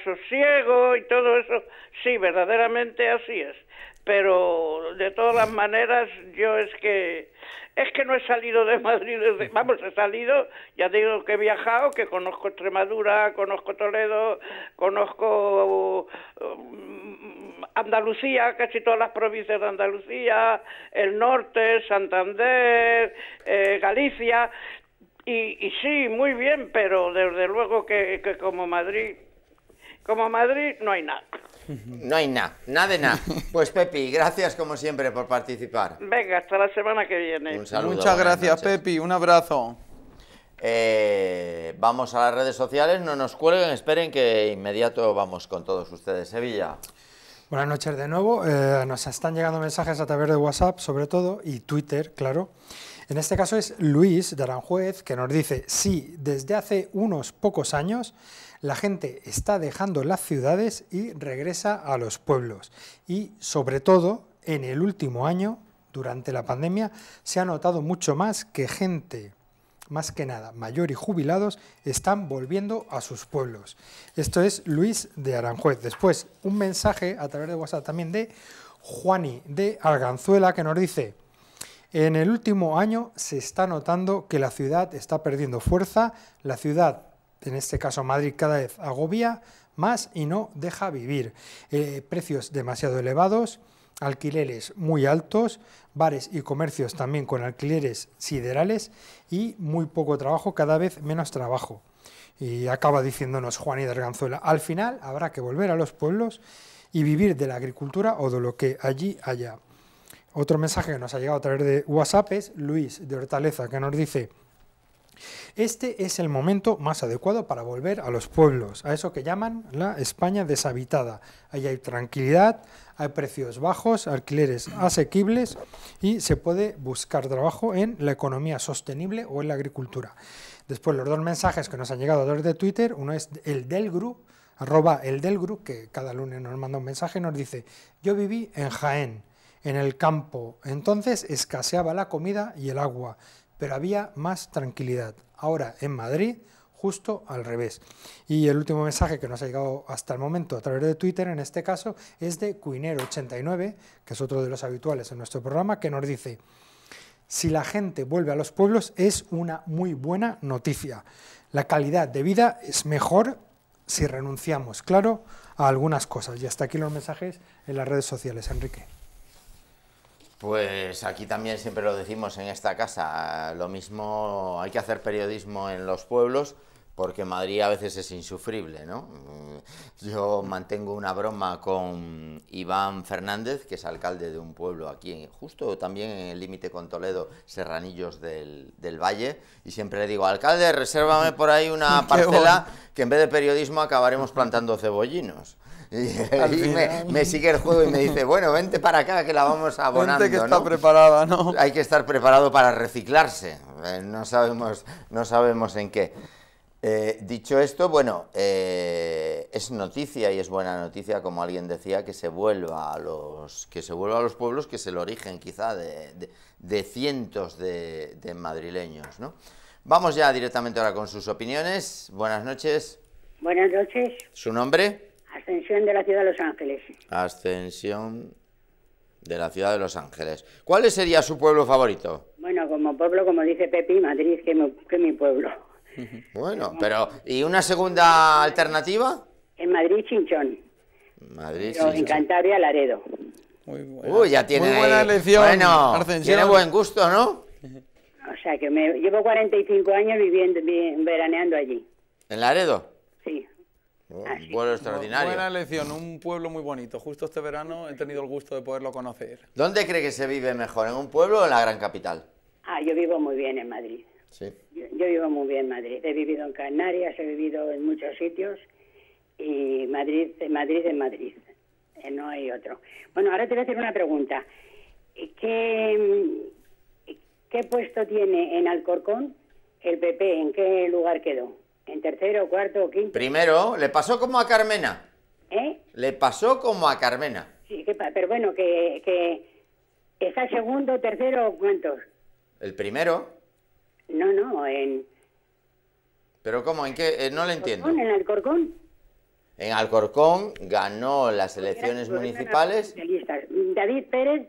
sosiego y todo eso, sí, verdaderamente así es pero de todas las maneras yo es que es que no he salido de Madrid vamos he salido ya digo que he viajado que conozco Extremadura conozco Toledo conozco um, Andalucía casi todas las provincias de Andalucía el norte Santander eh, Galicia y, sí, muy bien, pero desde luego que, como Madrid, como Madrid no hay nada. No hay nada, nada de nada. Pues Pepi, gracias como siempre por participar. Venga, hasta la semana que viene. Muchas gracias Pepi, un abrazo. Eh, vamos a las redes sociales, no nos cuelguen, esperen que inmediato vamos con todos ustedes. Sevilla. Buenas noches de nuevo, eh, nos están llegando mensajes a través de WhatsApp sobre todo y Twitter, claro. En este caso es Luis de Aranjuez que nos dice, sí, desde hace unos pocos años la gente está dejando las ciudades y regresa a los pueblos. Y sobre todo, en el último año, durante la pandemia, se ha notado mucho más que gente más que nada mayor y jubilados, están volviendo a sus pueblos. Esto es Luis de Aranjuez. Después, un mensaje a través de WhatsApp también de Juani de Arganzuela que nos dice, en el último año se está notando que la ciudad está perdiendo fuerza, la ciudad, en este caso Madrid, cada vez agobia más y no deja vivir. Eh, precios demasiado elevados, alquileres muy altos, bares y comercios también con alquileres siderales y muy poco trabajo, cada vez menos trabajo. Y acaba diciéndonos Juan y Darganzuela, al final habrá que volver a los pueblos y vivir de la agricultura o de lo que allí haya. Otro mensaje que nos ha llegado a través de WhatsApp es Luis de Hortaleza, que nos dice, este es el momento más adecuado para volver a los pueblos, a eso que llaman la España deshabitada. Ahí hay tranquilidad, hay precios bajos, alquileres asequibles y se puede buscar trabajo en la economía sostenible o en la agricultura. Después los dos mensajes que nos han llegado a través de Twitter, uno es el del grupo arroba el del que cada lunes nos manda un mensaje, nos dice, yo viví en Jaén en el campo. Entonces escaseaba la comida y el agua, pero había más tranquilidad. Ahora en Madrid, justo al revés. Y el último mensaje que nos ha llegado hasta el momento a través de Twitter, en este caso, es de Cuinero89, que es otro de los habituales en nuestro programa, que nos dice, si la gente vuelve a los pueblos es una muy buena noticia. La calidad de vida es mejor si renunciamos, claro, a algunas cosas. Y hasta aquí los mensajes en las redes sociales, Enrique. Pues aquí también siempre lo decimos en esta casa, lo mismo hay que hacer periodismo en los pueblos porque Madrid a veces es insufrible, ¿no? Mm, yo mantengo una broma con Iván Fernández, que es alcalde de un pueblo aquí, justo también en el límite con Toledo, Serranillos del, del, Valle, y siempre le digo, alcalde, resérvame por ahí una parcela que en vez de periodismo acabaremos plantando cebollinos y, me, sigue el juego y me dice, bueno, vente para acá que la vamos abonando. Vente que está preparada, ¿no? Hay que estar preparado para reciclarse. Eh, no, sabemos, no sabemos en qué. Eh, dicho esto, bueno, eh, es noticia y es buena noticia, como alguien decía, que se vuelva a los, que se vuelva a los pueblos, que es el origen quizá de, cientos de, de, madrileños. ¿no? Vamos ya directamente ahora con sus opiniones. Buenas noches. Buenas noches. ¿Su nombre? Ascensión de la ciudad de Los Ángeles. Ascensión de la ciudad de Los Ángeles. ¿Cuál sería su pueblo favorito? Bueno, como pueblo, como dice Pepi, Madrid, que, es mi pueblo. bueno, pero ¿y una segunda alternativa? En Madrid, Chinchón. Madrid, Chinchón. En Cantabria, Laredo. Muy Uy, ya tiene Muy buena elección. Bueno, tiene buen gusto, ¿no? O sea que me llevo 45 años viviendo, veraneando allí. ¿En Laredo? Un pueblo extraordinario. Buena elección, un pueblo muy bonito. Justo este verano he tenido el gusto de poderlo conocer. ¿Dónde cree que se vive mejor, en un pueblo o en la gran capital? Ah, yo vivo muy bien en Madrid. Sí. Yo, vivo muy bien en Madrid. He vivido en Canarias, he vivido en muchos sitios y Madrid, Madrid en Madrid. Eh, no hay otro. Bueno, ahora te voy a hacer una pregunta. ¿Qué, qué puesto tiene en Alcorcón el PP? ¿En qué lugar quedó? En tercero, cuarto, quinto. Primero, le pasó como a Carmena. ¿Eh? Le pasó como a Carmena. Sí, pero bueno, que, que está segundo, tercero, ¿cuántos? ¿El primero? No, no, en... ¿Pero cómo? ¿En qué? Eh, no le entiendo. ¿En Alcorcón? En Alcorcón ganó las elecciones Ahí municipales. David Pérez,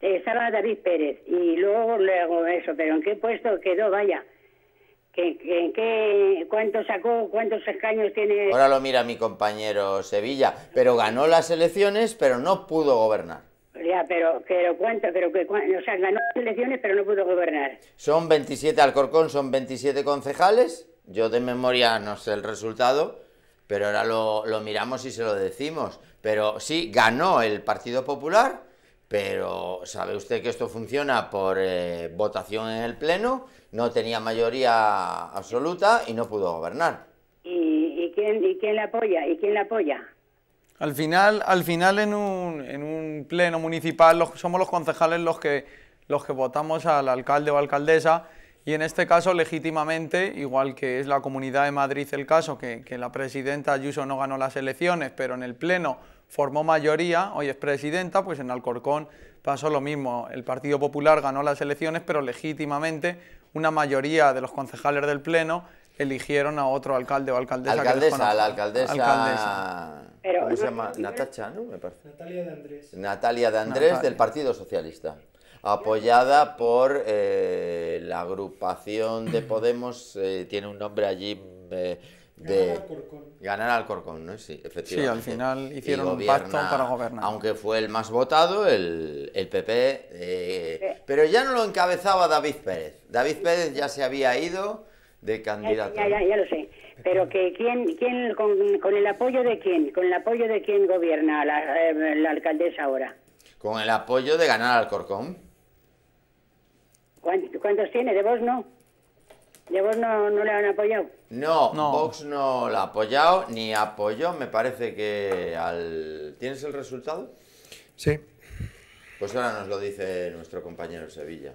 eh, estaba David Pérez, y luego, luego eso, pero ¿en qué puesto quedó? Vaya que sacó? ¿Cuántos escaños tiene? Ahora lo mira mi compañero Sevilla, pero ganó las elecciones, pero no pudo gobernar. Ya, pero, pero cuánto, o sea, ganó las elecciones, pero no pudo gobernar. Son 27 Alcorcón, son 27 concejales. Yo de memoria no sé el resultado, pero ahora lo, lo miramos y se lo decimos. Pero sí, ganó el Partido Popular pero sabe usted que esto funciona por eh, votación en el Pleno, no tenía mayoría absoluta y no pudo gobernar. ¿Y, quién, y la apoya? ¿Y quién la apoya? Al final, al final en, un, en un pleno municipal somos los concejales los que, los que votamos al alcalde o alcaldesa y en este caso legítimamente, igual que es la Comunidad de Madrid el caso, que, que la presidenta Ayuso no ganó las elecciones, pero en el pleno formó mayoría, hoy es presidenta, pues en Alcorcón pasó lo mismo. El Partido Popular ganó las elecciones, pero legítimamente una mayoría de los concejales del Pleno eligieron a otro alcalde o alcaldesa. Alcaldesa, la alcaldesa. ¿Cómo se llama? Natacha, ¿no? Natalia de Andrés. Natalia de Andrés, del Partido Socialista. Apoyada por eh, la agrupación de Podemos, eh, tiene un nombre allí. Eh, de ganar al Corcón Sí, efectivamente. Sí, al final hicieron un pacto para gobernar. Aunque fue el más votado, el, el PP. Eh, pero ya no lo encabezaba David Pérez. David Pérez ya se había ido de candidato. Ya, ya, ya, lo sé. Pero que quién, quién con, con, el apoyo de quién, con el apoyo de quién gobierna la, eh, alcaldesa ahora. Con el apoyo de ganar al Corcón ¿Cuántos tiene? ¿De vos no? ¿Y vos no, no le han apoyado? No, Vox no la ha apoyado, ni apoyó, me parece que al... ¿Tienes el resultado? Sí. Pues ahora nos lo dice nuestro compañero Sevilla.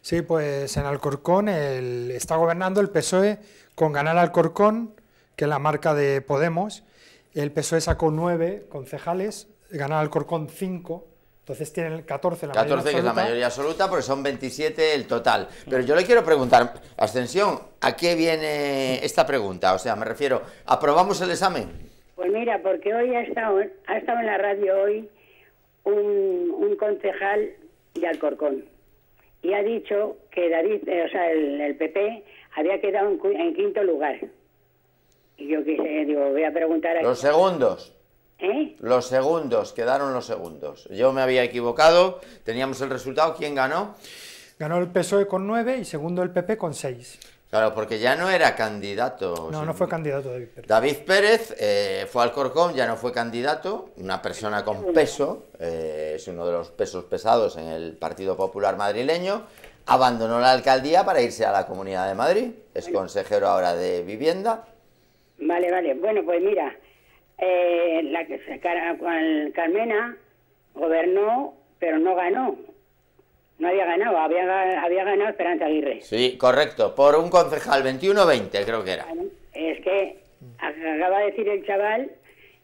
Sí, pues en Alcorcón está gobernando el PSOE con ganar Alcorcón, que es la marca de Podemos. El PSOE sacó nueve concejales, ganar Alcorcón cinco entonces tienen 14 la mayoría que es la mayoría absoluta, porque son 27 el total. Pero yo le quiero preguntar, Ascensión, ¿a qué viene esta pregunta? O sea, me refiero, ¿aprobamos el examen? Pues mira, porque hoy ha estado, ha estado en la radio hoy un, un concejal de Alcorcón y ha dicho que David, eh, el, PP había quedado en, quinto lugar. Y yo quise, digo, voy a preguntar a... Los segundos. Los segundos, quedaron los segundos. Yo me había equivocado, teníamos el resultado, ¿quién ganó? Ganó el PSOE con 9 y segundo el PP con 6. Claro, porque ya no era candidato. No, no fue candidato David Pérez. David Pérez eh, fue al Corcón, ya no fue candidato, una persona con peso, eh, es uno de los pesos pesados en el Partido Popular madrileño, abandonó la alcaldía para irse a la Comunidad de Madrid, es consejero ahora de vivienda. Vale, vale, bueno, pues mira, eh, la que se, con Carmena gobernó, pero no ganó. No había ganado, había, había ganado Esperanza Aguirre. Sí, correcto, por un concejal 21-20 creo que era. Es que acaba de decir el chaval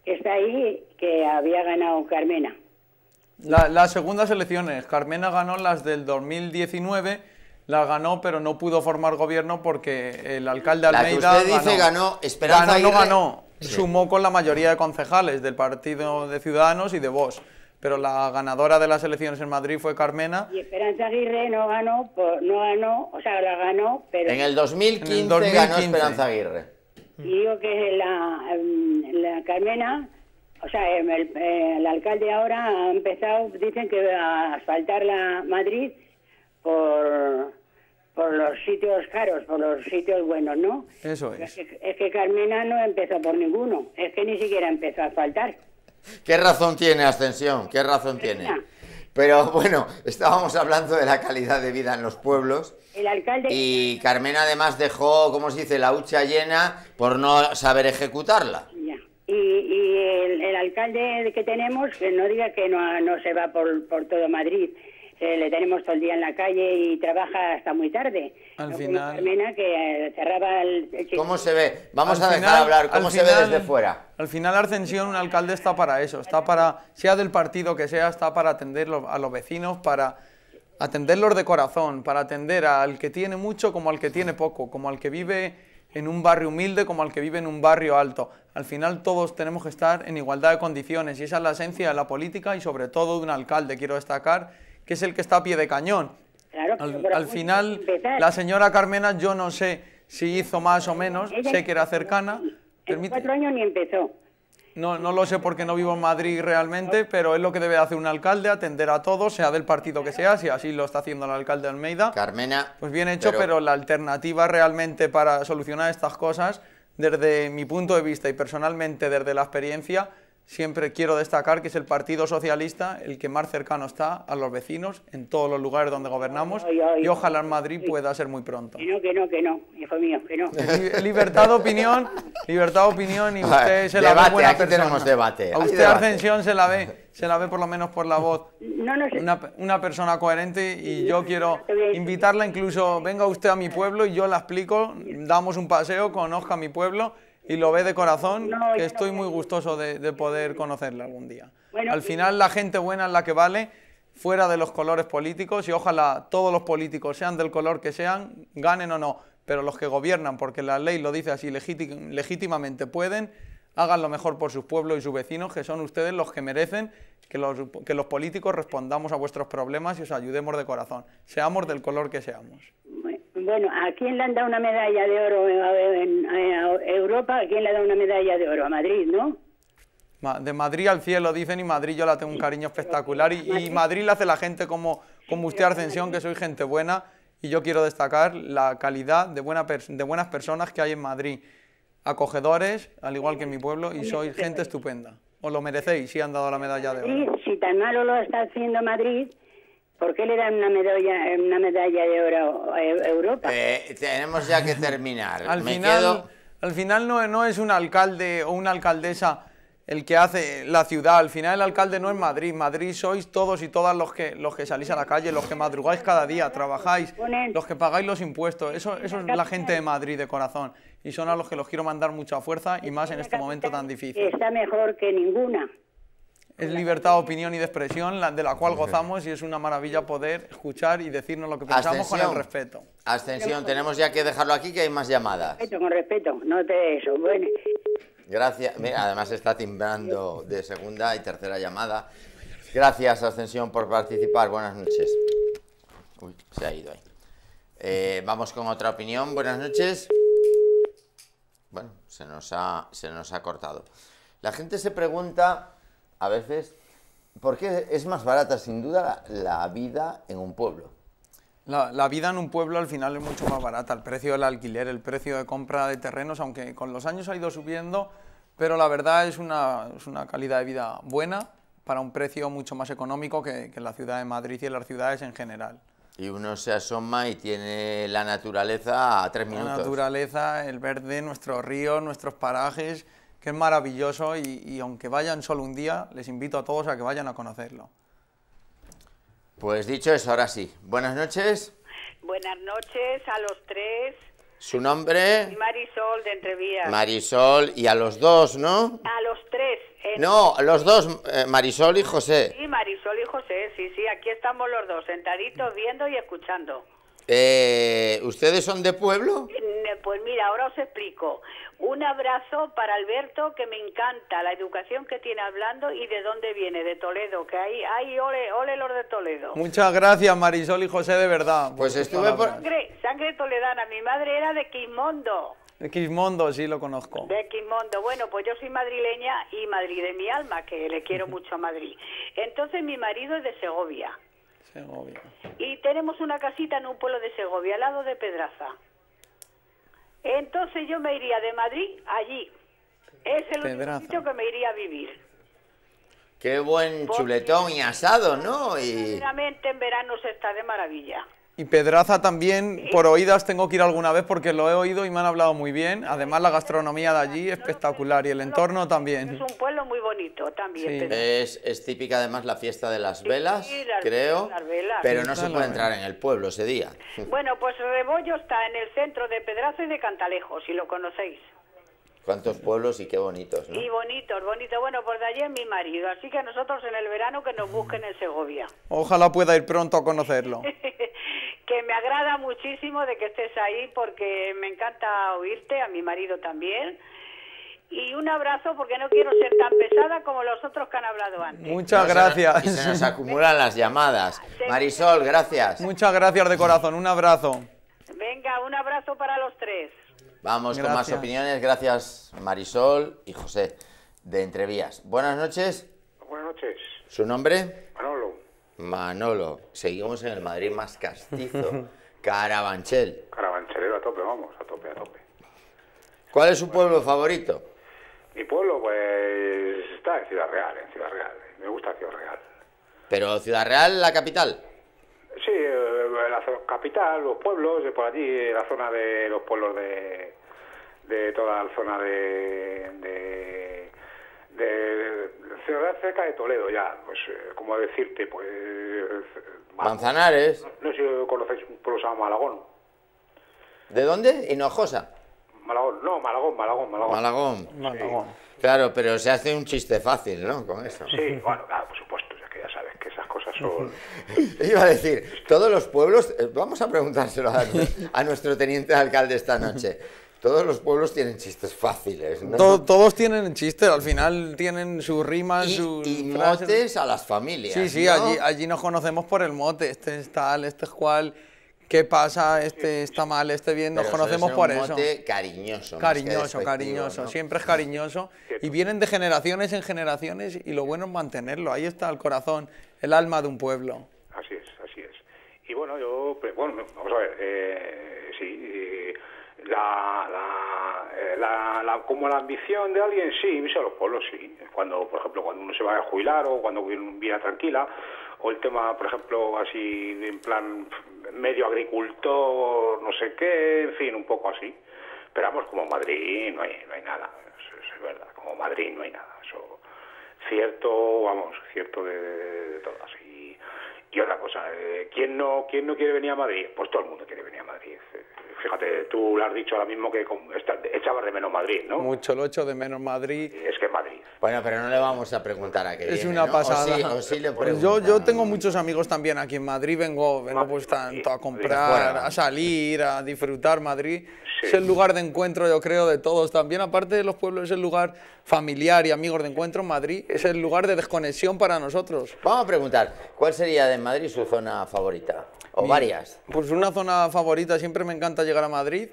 que está ahí que había ganado Carmena. La, las segundas elecciones, Carmena ganó las del 2019 la ganó, pero no pudo formar gobierno porque el alcalde Almeida. La usted dice ganó, Esperanza No ganó sumó con la mayoría de concejales del Partido de Ciudadanos y de Vox. Pero la ganadora de las elecciones en Madrid fue Carmena. Y Esperanza Aguirre no ganó, pues, no ganó, o sea, la ganó, pero... En el 2015, ganó Esperanza Aguirre. Y digo que la, mm, la Carmena o sea, em, el, eh, el, alcalde ahora ha empezado, dicen que va a asfaltar la Madrid por por los sitios caros, por los sitios buenos, ¿no? Eso es. Es que, Carmena no empezó por ninguno, es que ni siquiera empezó a faltar... ¿Qué razón tiene Ascensión? ¿Qué razón tiene? Pero bueno, estábamos hablando de la calidad de vida en los pueblos. El alcalde. Y Carmena además dejó, ¿cómo se dice?, la hucha llena por no saber ejecutarla. Ya. Y, el, alcalde que tenemos, que no diga que no, se va por, por todo Madrid, eh, le tenemos todo el día en la calle y trabaja hasta muy tarde. Al final. que eh, cerraba el, ¿Cómo se ve? Vamos a dejar hablar. ¿Cómo se ve desde fuera? Al final, Arcensión, un alcalde está para eso. Está para, sea del partido que sea, está para atender a los vecinos, para atenderlos de corazón, para atender al que tiene mucho como al que tiene poco, como al que vive en un barrio humilde como al que vive en un barrio alto. Al final todos tenemos que estar en igualdad de condiciones y esa es la esencia de la política y sobre todo de un alcalde. Quiero destacar que es el que está a pie de cañón. al, final, la señora Carmena, yo no sé si hizo más o menos, sé que era cercana. En cuatro años ni empezó. No, no lo sé porque no vivo en Madrid realmente, pero es lo que debe hacer un alcalde, atender a todos, sea del partido que sea, si así lo está haciendo el alcalde Almeida. Carmena. Pues bien hecho, pero la alternativa realmente para solucionar estas cosas, desde mi punto de vista y personalmente desde la experiencia, siempre quiero destacar que es el Partido Socialista el que más cercano está a los vecinos en todos los lugares donde gobernamos y ojalá en Madrid pueda ser muy pronto. Que no, que no, que no, hijo mío, que no. Libertad de opinión, libertad de opinión y usted se la ve buena aquí debate. A usted se la ve, se la ve por lo menos por la voz. No, no sé. una, persona coherente y yo quiero invitarla incluso, venga usted a mi pueblo y yo la explico, damos un paseo, conozca mi pueblo y lo ve de corazón, que estoy muy gustoso de, poder conocerla algún día. Al final la gente buena es la que vale, fuera de los colores políticos y ojalá todos los políticos, sean del color que sean, ganen o no, pero los que gobiernan, porque la ley lo dice así, legítimamente pueden, hagan lo mejor por sus pueblos y sus vecinos, que son ustedes los que merecen que los, que los políticos respondamos a vuestros problemas y os ayudemos de corazón, seamos del color que seamos bueno, ¿a quién le han dado una medalla de oro en, Europa? ¿A quién le ha dado una medalla de oro? A Madrid, ¿no? De Madrid al cielo, dicen, y Madrid yo la tengo un cariño espectacular. Y, Madrid la hace la gente como, como usted, Ascensión, que soy gente buena. Y yo quiero destacar la calidad de, buena de buenas personas que hay en Madrid. Acogedores, al igual que en mi pueblo, y soy gente estupenda. Os lo merecéis si han dado la medalla de oro. Si tan malo lo está haciendo Madrid, ¿Por qué le dan una medalla, una medalla de oro a Europa? Eh, tenemos ya que terminar. al, final, no, es un alcalde o una alcaldesa el que hace la ciudad. Al final el alcalde no es Madrid. Madrid sois todos y todas los que, los que salís a la calle, los que madrugáis cada día, trabajáis, los que pagáis los impuestos. Eso, eso es la gente de Madrid de corazón. Y son a los que los quiero mandar mucha fuerza y más en este momento tan difícil. Está mejor que ninguna es libertad de opinión y de expresión, de la cual gozamos y es una maravilla poder escuchar y decirnos lo que pensamos con el respeto. Ascensión, tenemos ya que dejarlo aquí, que hay más llamadas. respeto, con respeto, no te eso, bueno. Gracias, mira, además está timbrando de segunda y tercera llamada. Gracias, Ascensión, por participar, buenas noches. Uy, se ha ido ahí. Eh, vamos con otra opinión, buenas noches. Bueno, se nos se nos ha cortado. La gente se pregunta a veces, ¿Por qué es más barata sin duda la vida en un pueblo. La, vida en un pueblo al final es mucho más barata, el precio del alquiler, el precio de compra de terrenos, aunque con los años ha ido subiendo, pero la verdad es una, es una calidad de vida buena para un precio mucho más económico que, que la ciudad de Madrid y las ciudades en general. Y uno se asoma y tiene la naturaleza a tres minutos. La naturaleza, el verde, nuestros ríos, nuestros parajes, que es maravilloso y, aunque vayan solo un día, les invito a todos a que vayan a conocerlo. Pues dicho eso, ahora sí. Buenas noches. Buenas noches a los tres. ¿Su nombre? Marisol de Entrevías. Marisol, y a los dos, ¿no? A los tres. Eh. No, a los dos, eh, Marisol y José. Sí, Marisol y José, sí, sí, aquí estamos los dos, sentaditos viendo y escuchando. Eh, ¿Ustedes son de pueblo? Eh, pues mira, ahora os explico. Un abrazo para Alberto, que me encanta la educación que tiene hablando y de dónde viene, de Toledo, que ahí, hay, ole, ole los de Toledo. Muchas gracias, Marisol y José, de verdad. Pues estuve por... Sangre, sangre toledana, mi madre era de Quismondo. De Quismondo, sí lo conozco. De Quismondo. Bueno, pues yo soy madrileña y Madrid de mi alma, que le quiero mucho a Madrid. Entonces mi marido es de Segovia. Y tenemos una casita en un pueblo de Segovia, al lado de Pedraza. Entonces yo me iría de Madrid allí. Es el sitio que me iría a vivir. Qué buen chuletón y asado, ¿no? Y... seguramente en verano se está de maravilla. Y Pedraza también, por oídas tengo que ir alguna vez porque lo he oído y me han hablado muy bien. Además la gastronomía de allí es espectacular y el entorno también. Es un pueblo muy bonito también. Es, típica además la fiesta de las velas, creo, pero no se puede entrar en el pueblo ese día. Bueno, pues Rebollo está en el centro de Pedraza y de Cantalejo, si lo conocéis. Cuántos pueblos y qué bonitos, ¿no? Y bonitos, bonitos. Bueno, pues de allí es mi marido, así que a nosotros en el verano que nos busquen en Segovia. Ojalá pueda ir pronto a conocerlo. que me agrada muchísimo de que estés ahí porque me encanta oírte, a mi marido también. Y un abrazo porque no quiero ser tan pesada como los otros que han hablado antes. Muchas gracias. se nos acumulan las llamadas. Marisol, gracias. Muchas gracias de corazón, un abrazo. Venga, un abrazo para los tres. Vamos con más opiniones. Gracias, Marisol y José, de Entrevías. Buenas noches. Buenas noches. ¿Su nombre? Manolo. Manolo. Seguimos en el Madrid más castizo. Carabanchel. Carabanchelero a tope, vamos, a tope, a tope. ¿Cuál es su pueblo favorito? Mi pueblo, pues, está en Ciudad Real, en Ciudad Real. Me gusta Ciudad Real. ¿Pero Ciudad Real, la capital? Sí, capital, los pueblos, por allí, la zona de los pueblos de, de toda la zona de, de, ciudad cerca de Toledo ya, pues eh, como decirte, pues... Manzanares. No, sé si conocéis un pueblo llamado Malagón. ¿De dónde? Hinojosa. Malagón, no, Malagón, Malagón, Malagón. Malagón. Malagón. Claro, pero se hace un chiste fácil, ¿no? Con eso. Sí, bueno, claro, por Iba a decir, todos los pueblos, eh, vamos a preguntárselo a, nuestro teniente alcalde esta noche. Todos los pueblos tienen chistes fáciles, todos tienen chistes, al final tienen sus rimas, y, sus... motes a las familias, Sí, sí, allí, allí nos conocemos por el mote, este es tal, este es cual... ¿Qué pasa? Este está mal, este bien, nos conocemos por eso. Mote cariñoso. Cariñoso, cariñoso, siempre es cariñoso. Y vienen de generaciones en generaciones y lo bueno es mantenerlo, ahí está el corazón el alma de un pueblo. Así es, así es. Y bueno, yo, pues, bueno, vamos a ver, eh, sí, eh, la, eh, la, la, como la ambición de alguien, sí, los pueblos, sí. Cuando, por ejemplo, cuando uno se va a jubilar o cuando viene una vida tranquila, o el tema, por ejemplo, así, en plan medio agricultor, no sé qué, en fin, un poco así. Pero vamos, como Madrid no hay, no hay nada, es verdad, como Madrid no hay nada, eso cierto, vamos, cierto de, todas. Y, otra cosa, eh, ¿quién no, ¿quién no quiere venir a Madrid? Pues todo el mundo quiere venir a Madrid. Eh, fíjate, tú lo has dicho ahora mismo que echabas de menos Madrid, ¿no? Mucho lo echo de menos Madrid. Es que Madrid. Bueno, pero no le vamos a preguntar a qué Es una pasada. sí, pues yo, yo tengo muchos amigos también aquí en Madrid, vengo, vengo pues tanto a comprar, a salir, a disfrutar Madrid. Es el lugar de encuentro, yo creo, de todos. También, aparte de los pueblos, es el lugar familiar y amigos de encuentro, Madrid es el lugar de desconexión para nosotros. Vamos a preguntar, ¿cuál sería de Madrid su zona favorita? ¿O varias? Pues una zona favorita, siempre me encanta llegar a Madrid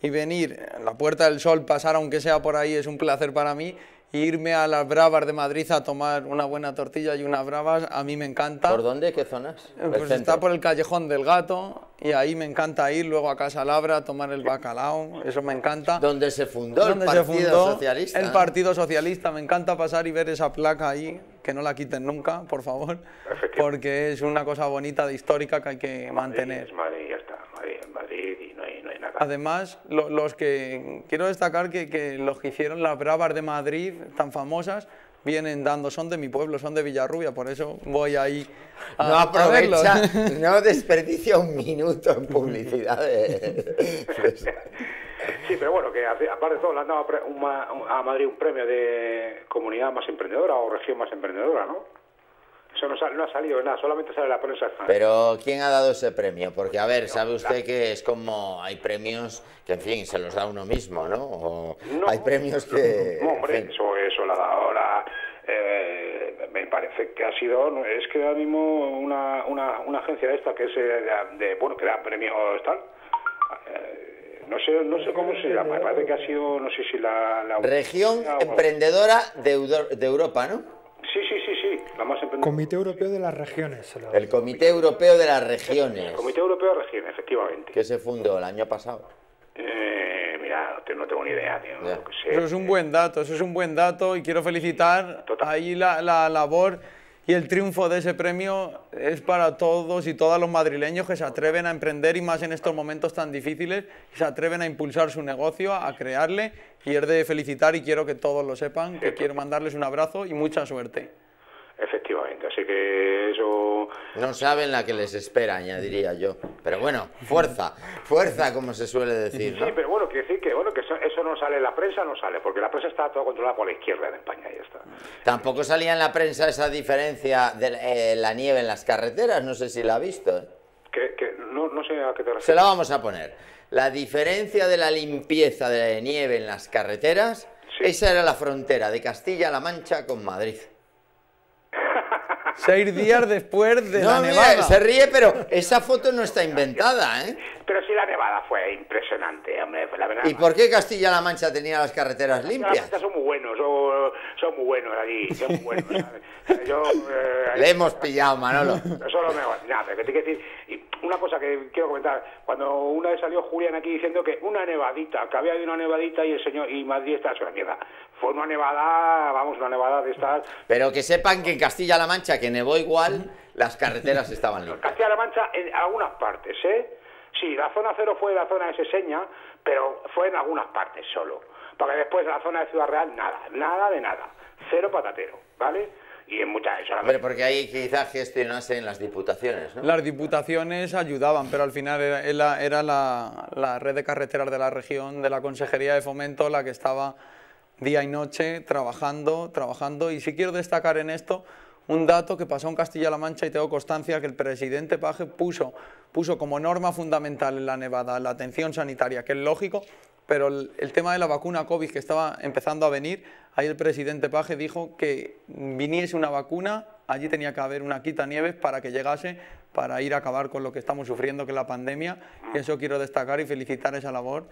y venir a la Puerta del Sol, pasar aunque sea por ahí, es un placer para mí irme a las Bravas de Madrid a tomar una buena tortilla y unas bravas, a mí me encanta. ¿Por dónde? ¿Qué zonas? Eh, pues está por el Callejón del Gato y ahí me encanta ir luego a Casa Labra a tomar el bacalao, eso me encanta. ¿Dónde se fundó el Partido Socialista? El Partido Socialista, me encanta pasar y ver esa placa ahí, que no la quiten nunca, por favor, porque es una cosa bonita, de histórica que hay que mantener. Madrid, ya está, Madrid, Madrid Además, los que quiero destacar que, los que hicieron las bravas de Madrid, tan famosas, vienen dando, son de mi pueblo, son de Villarrubia, por eso voy ahí a No aprovecha, no desperdicia un minuto en publicidad. Sí, pero bueno, que aparte de todo le han dado a Madrid un premio de comunidad más emprendedora o región más emprendedora, ¿no? no, ha salido nada, solamente sale la prensa Pero ¿quién ha dado ese premio? Porque, a ver, sabe usted que es como hay premios que, en fin, se los da uno mismo, ¿no? hay premios que... hombre, eso, eso la ahora... Eh, me parece que ha sido, es que ahora mismo una, una, una agencia esta que es eh, de, bueno, que da premios tal, eh, no sé, no sé cómo se llama, me parece que ha sido, no sé si la... Región Emprendedora de, de Europa, ¿no? Sí, sí, sí, sí. Comité Europeo de las Regiones. El Comité Europeo de las Regiones. El Comité Europeo de las Regiones, efectivamente. Que se fundó el año pasado. Eh, mira, no tengo ni idea, tío, sé. Eso es un buen dato, eso es un buen dato y quiero felicitar ahí la, la labor y el triunfo de ese premio es para todos y todas los madrileños que se atreven a emprender y más en estos momentos tan difíciles, se atreven a impulsar su negocio, a crearle y es de felicitar y quiero que todos lo sepan, que quiero mandarles un abrazo y mucha suerte. Efectivamente, así que eso... No saben la que les espera, añadiría yo. Pero bueno, fuerza, fuerza como se suele decir. Sí, pero bueno, que bueno, que eso, no sale en la prensa, no sale, porque la prensa está toda controlada por la izquierda de España y está. Tampoco salía en la prensa esa diferencia de eh, la nieve en las carreteras, no sé si la ha visto. ¿eh? Que, no, sé a qué te refieres. Se la vamos a poner. La diferencia de la limpieza de la nieve en las carreteras, esa era la frontera de Castilla-La Mancha con Madrid. Seis días después de la nevada. se ríe, pero esa foto no está inventada, ¿eh? Pero sí, la nevada fue impresionante, hombre, la verdad. ¿Y por qué Castilla-La Mancha tenía las carreteras limpias? Las son muy buenos, son, muy buenos allí, son muy buenos. Eh, Le hemos pillado, Manolo. Eso lo mejor. Nada, te quiero decir, una cosa que quiero comentar. Cuando una vez salió Julián aquí diciendo que una nevadita, que había una nevadita y el señor y más está hecho la mierda fue una nevada, vamos, una nevada de estas. Pero que sepan que en Castilla-La Mancha, que nevó igual, las carreteras estaban limpias. Castilla-La Mancha en algunas partes, ¿eh? Sí, la zona cero fue la zona de Seseña, pero fue en algunas partes solo. Porque después la zona de Ciudad Real, nada, nada de nada. Cero patatero, ¿vale? y en muchas Pero porque ahí quizás este en las diputaciones, ¿no? Las diputaciones ayudaban, pero al final era, era la, la red de carreteras de la región, de la Consejería de Fomento, la que estaba día y noche trabajando, trabajando. Y si quiero destacar en esto un dato que pasó en Castilla-La Mancha y tengo constancia que el presidente Paje puso, puso como norma fundamental en la Nevada la atención sanitaria, que es lógico, pero el, tema de la vacuna COVID que estaba empezando a venir, ahí el presidente Paje dijo que viniese una vacuna, allí tenía que haber una quita nieves para que llegase, para ir a acabar con lo que estamos sufriendo, que es la pandemia, y eso quiero destacar y felicitar esa labor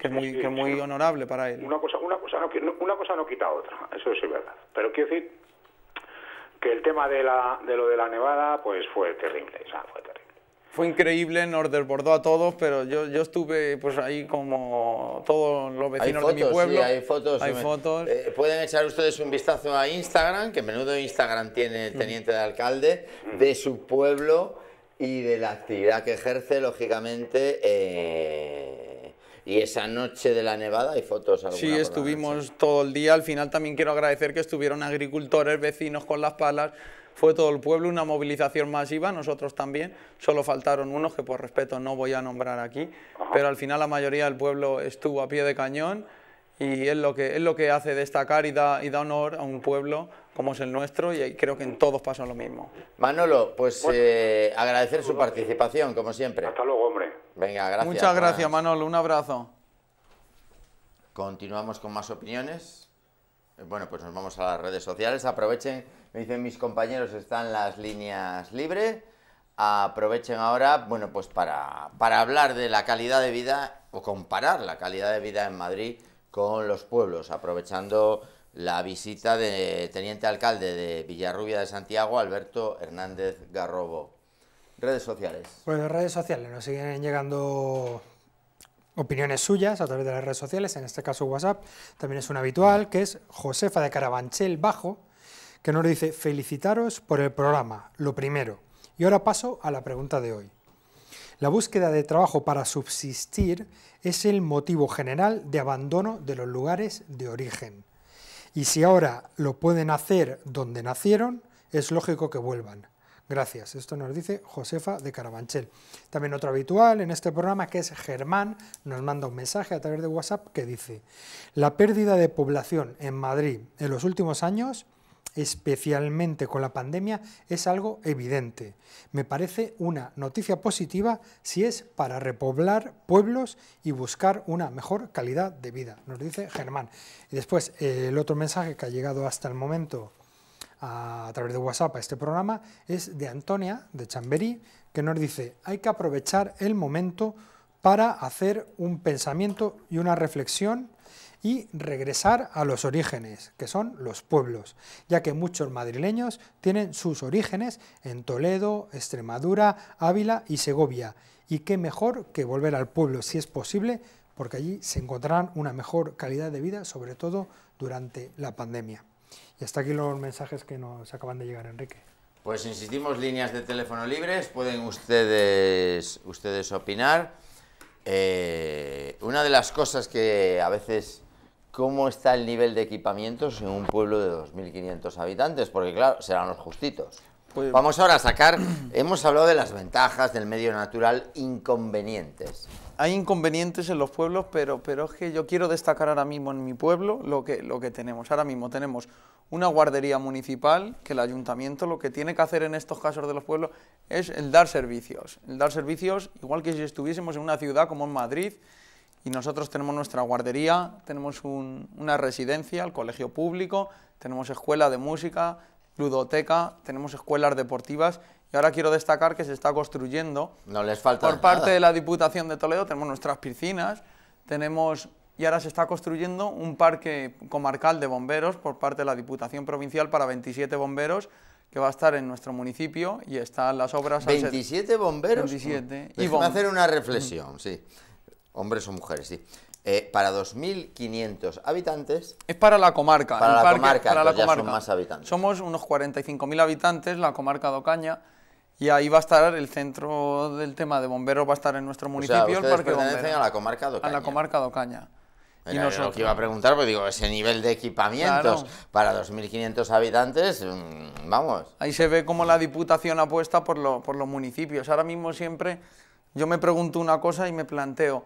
que es muy, muy honorable para él. Una cosa, una, cosa no, una cosa no quita otra, eso sí es verdad. Pero quiero decir que el tema de, lo de la nevada pues fue terrible, fue terrible. Fue increíble, nos desbordó a todos, pero yo, estuve pues ahí como todos los vecinos de mi pueblo. hay fotos. Eh, pueden echar ustedes un vistazo a Instagram, que menudo Instagram tiene el mm. teniente de alcalde, mm. de su pueblo y de la actividad que ejerce, lógicamente. Eh, y esa noche de la nevada hay fotos. Sí, estuvimos todo el día. Al final también quiero agradecer que estuvieron agricultores, vecinos con las palas. Fue todo el pueblo, una movilización masiva, nosotros también. Solo faltaron unos que por respeto no voy a nombrar aquí. Pero al final la mayoría del pueblo estuvo a pie de cañón y es lo que, es lo que hace destacar y da, y da honor a un pueblo como es el nuestro y creo que en todos pasa lo mismo. Manolo, pues eh, agradecer su participación, como siempre. Hasta luego, hombre. Muchas gracias, Manolo. Un abrazo. Continuamos con más opiniones. Eh, bueno, pues nos vamos a las redes sociales. Aprovechen, me dicen mis compañeros, están las líneas libres. Aprovechen ahora, bueno, pues para, para hablar de la calidad de vida o comparar la calidad de vida en Madrid con los pueblos, aprovechando la visita de teniente alcalde de Villarrubia de Santiago, Alberto Hernández Garrobo. Redes sociales. Pues redes sociales, nos siguen llegando opiniones suyas a través de las redes sociales, en este caso WhatsApp, también es un habitual, que es Josefa de Carabanchel Bajo, que nos dice, felicitaros por el programa, lo primero. Y ahora paso a la pregunta de hoy. La búsqueda de trabajo para subsistir es el motivo general de abandono de los lugares de origen. Y si ahora lo pueden hacer donde nacieron, es lógico que vuelvan. Gracias. Esto nos dice Josefa de Carabanchel. También otro habitual en este programa que es Germán, nos manda un mensaje a través de WhatsApp que dice, la pérdida de población en Madrid en los últimos años especialmente con la pandemia, es algo evidente. Me parece una noticia positiva si es para repoblar pueblos y buscar una mejor calidad de vida, nos dice Germán. Y después, el otro mensaje que ha llegado hasta el momento a, través de WhatsApp a este programa es de Antonia, de Chamberí, que nos dice, hay que aprovechar el momento para hacer un pensamiento y una reflexión y regresar a los orígenes, que son los pueblos, ya que muchos madrileños tienen sus orígenes en Toledo, Extremadura, Ávila y Segovia, y qué mejor que volver al pueblo si es posible, porque allí se encontrarán una mejor calidad de vida, sobre todo durante la pandemia. Y hasta aquí los mensajes que nos acaban de llegar, Enrique. Pues insistimos, líneas de teléfono libres, pueden ustedes, ustedes opinar. Eh, una de las cosas que a veces, ¿cómo está el nivel de equipamientos en un pueblo de 2.500 habitantes? Porque claro, serán los justitos. Pues- Vamos ahora a sacar, hemos hablado de las ventajas del medio natural inconvenientes hay inconvenientes en los pueblos, pero, pero es que yo quiero destacar ahora mismo en mi pueblo lo que, lo que tenemos. Ahora mismo tenemos una guardería municipal que el ayuntamiento lo que tiene que hacer en estos casos de los pueblos es el dar servicios. El dar servicios, igual que si estuviésemos en una ciudad como en Madrid, y nosotros tenemos nuestra guardería, tenemos una residencia, el colegio público, tenemos escuela de música, ludoteca, tenemos escuelas deportivas y ahora quiero destacar que se está construyendo. No les falta. Por parte de la Diputación de Toledo tenemos nuestras piscinas, tenemos y ahora se está construyendo un parque comarcal de bomberos por parte de la Diputación Provincial para 27 bomberos que va a estar en nuestro municipio y están las obras... 27 bomberos. 27. y Y hacer una reflexión, sí. Hombres o mujeres, sí. Eh, para 2.500 habitantes... Es para la comarca. Para la parque, comarca, para la comarca. más habitantes. Somos unos 45.000 habitantes, la comarca de Ocaña, y ahí va a estar el centro del tema de bomberos, va a estar en nuestro municipio. O sea, pertenecen a la comarca de Ocaña. A la comarca de Ocaña. y Lo que iba a preguntar, pues digo, ese nivel de equipamientos para 2.500 habitantes, mm, vamos. Ahí se ve cómo la diputación apuesta por, por los municipios. Ahora mismo siempre yo me pregunto una cosa y me planteo,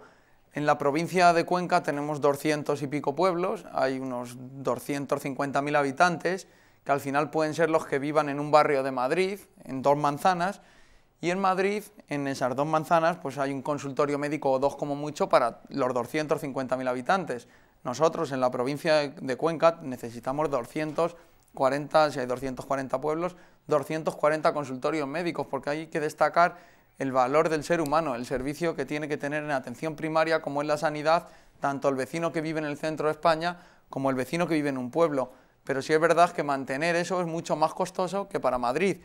en la provincia de Cuenca tenemos 200 y pico pueblos, hay unos 250.000 habitantes, que al final pueden ser los que vivan en un barrio de Madrid, en dos manzanas, y en Madrid, en esas dos manzanas, pues hay un consultorio médico o dos como mucho para los 250.000 habitantes. Nosotros en la provincia de Cuenca necesitamos 240, si hay 240 pueblos, 240 consultorios médicos, porque hay que destacar el valor del ser humano, el servicio que tiene que tener en atención primaria como es la sanidad, tanto el vecino que vive en el centro de España como el vecino que vive en un pueblo pero sí es verdad que mantener eso es mucho más costoso que para Madrid.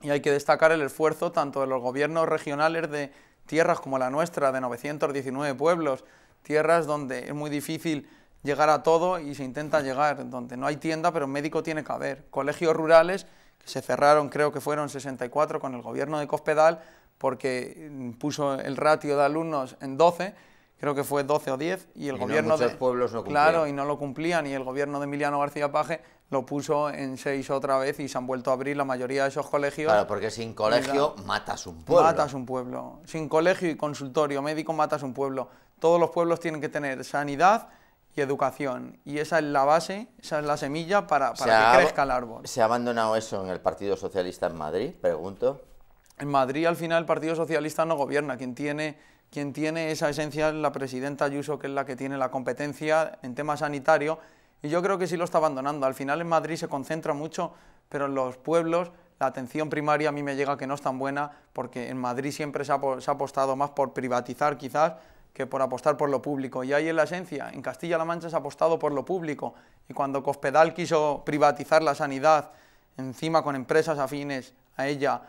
Y hay que destacar el esfuerzo tanto de los gobiernos regionales de tierras como la nuestra, de 919 pueblos, tierras donde es muy difícil llegar a todo y se intenta llegar, donde no hay tienda, pero un médico tiene que haber. Colegios rurales que se cerraron, creo que fueron 64 con el gobierno de Cospedal, porque mm, puso el ratio de alumnos en 12 creo que fue 12 o 10, y el gobierno de... pueblos Claro, y no lo cumplían, y el gobierno de Emiliano García Paje lo puso en seis otra vez y se han vuelto a abrir la mayoría de esos colegios. Claro, porque sin colegio matas un pueblo. Matas un pueblo. Sin colegio y consultorio médico matas un pueblo. Todos los pueblos tienen que tener sanidad y educación. Y esa es la base, esa es la semilla para, que crezca el árbol. ¿Se ha abandonado eso en el Partido Socialista en Madrid? Pregunto. En Madrid al final el Partido Socialista no gobierna. Quien tiene quien tiene esa esencia es la presidenta Ayuso, que es la que tiene la competencia en tema sanitario, y yo creo que sí lo está abandonando. Al final en Madrid se concentra mucho, pero en los pueblos la atención primaria a mí me llega que no es tan buena, porque en Madrid siempre se ha, apostado más por privatizar quizás que por apostar por lo público. Y ahí es la esencia. En Castilla-La Mancha se ha apostado por lo público. Y cuando Cospedal quiso privatizar la sanidad, encima con empresas afines a ella,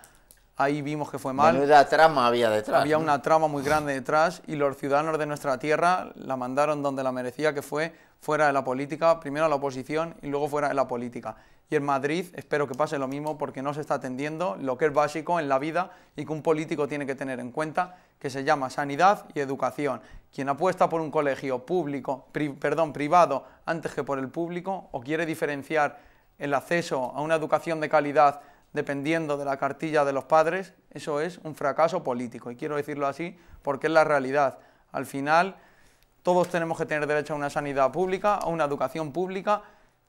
ahí vimos que fue mal. trama había detrás. Había una trama muy grande detrás y los ciudadanos de nuestra tierra la mandaron donde la merecía, que fue fuera de la política, primero a la oposición y luego fuera de la política. Y en Madrid espero que pase lo mismo porque no se está atendiendo lo que es básico en la vida y que un político tiene que tener en cuenta, que se llama sanidad y educación. Quien apuesta por un colegio público, perdón, privado antes que por el público o quiere diferenciar el acceso a una educación de calidad dependiendo de la cartilla de los padres, eso es un fracaso político. Y quiero decirlo así porque es la realidad. Al final, todos tenemos que tener derecho a una sanidad pública, a una educación pública,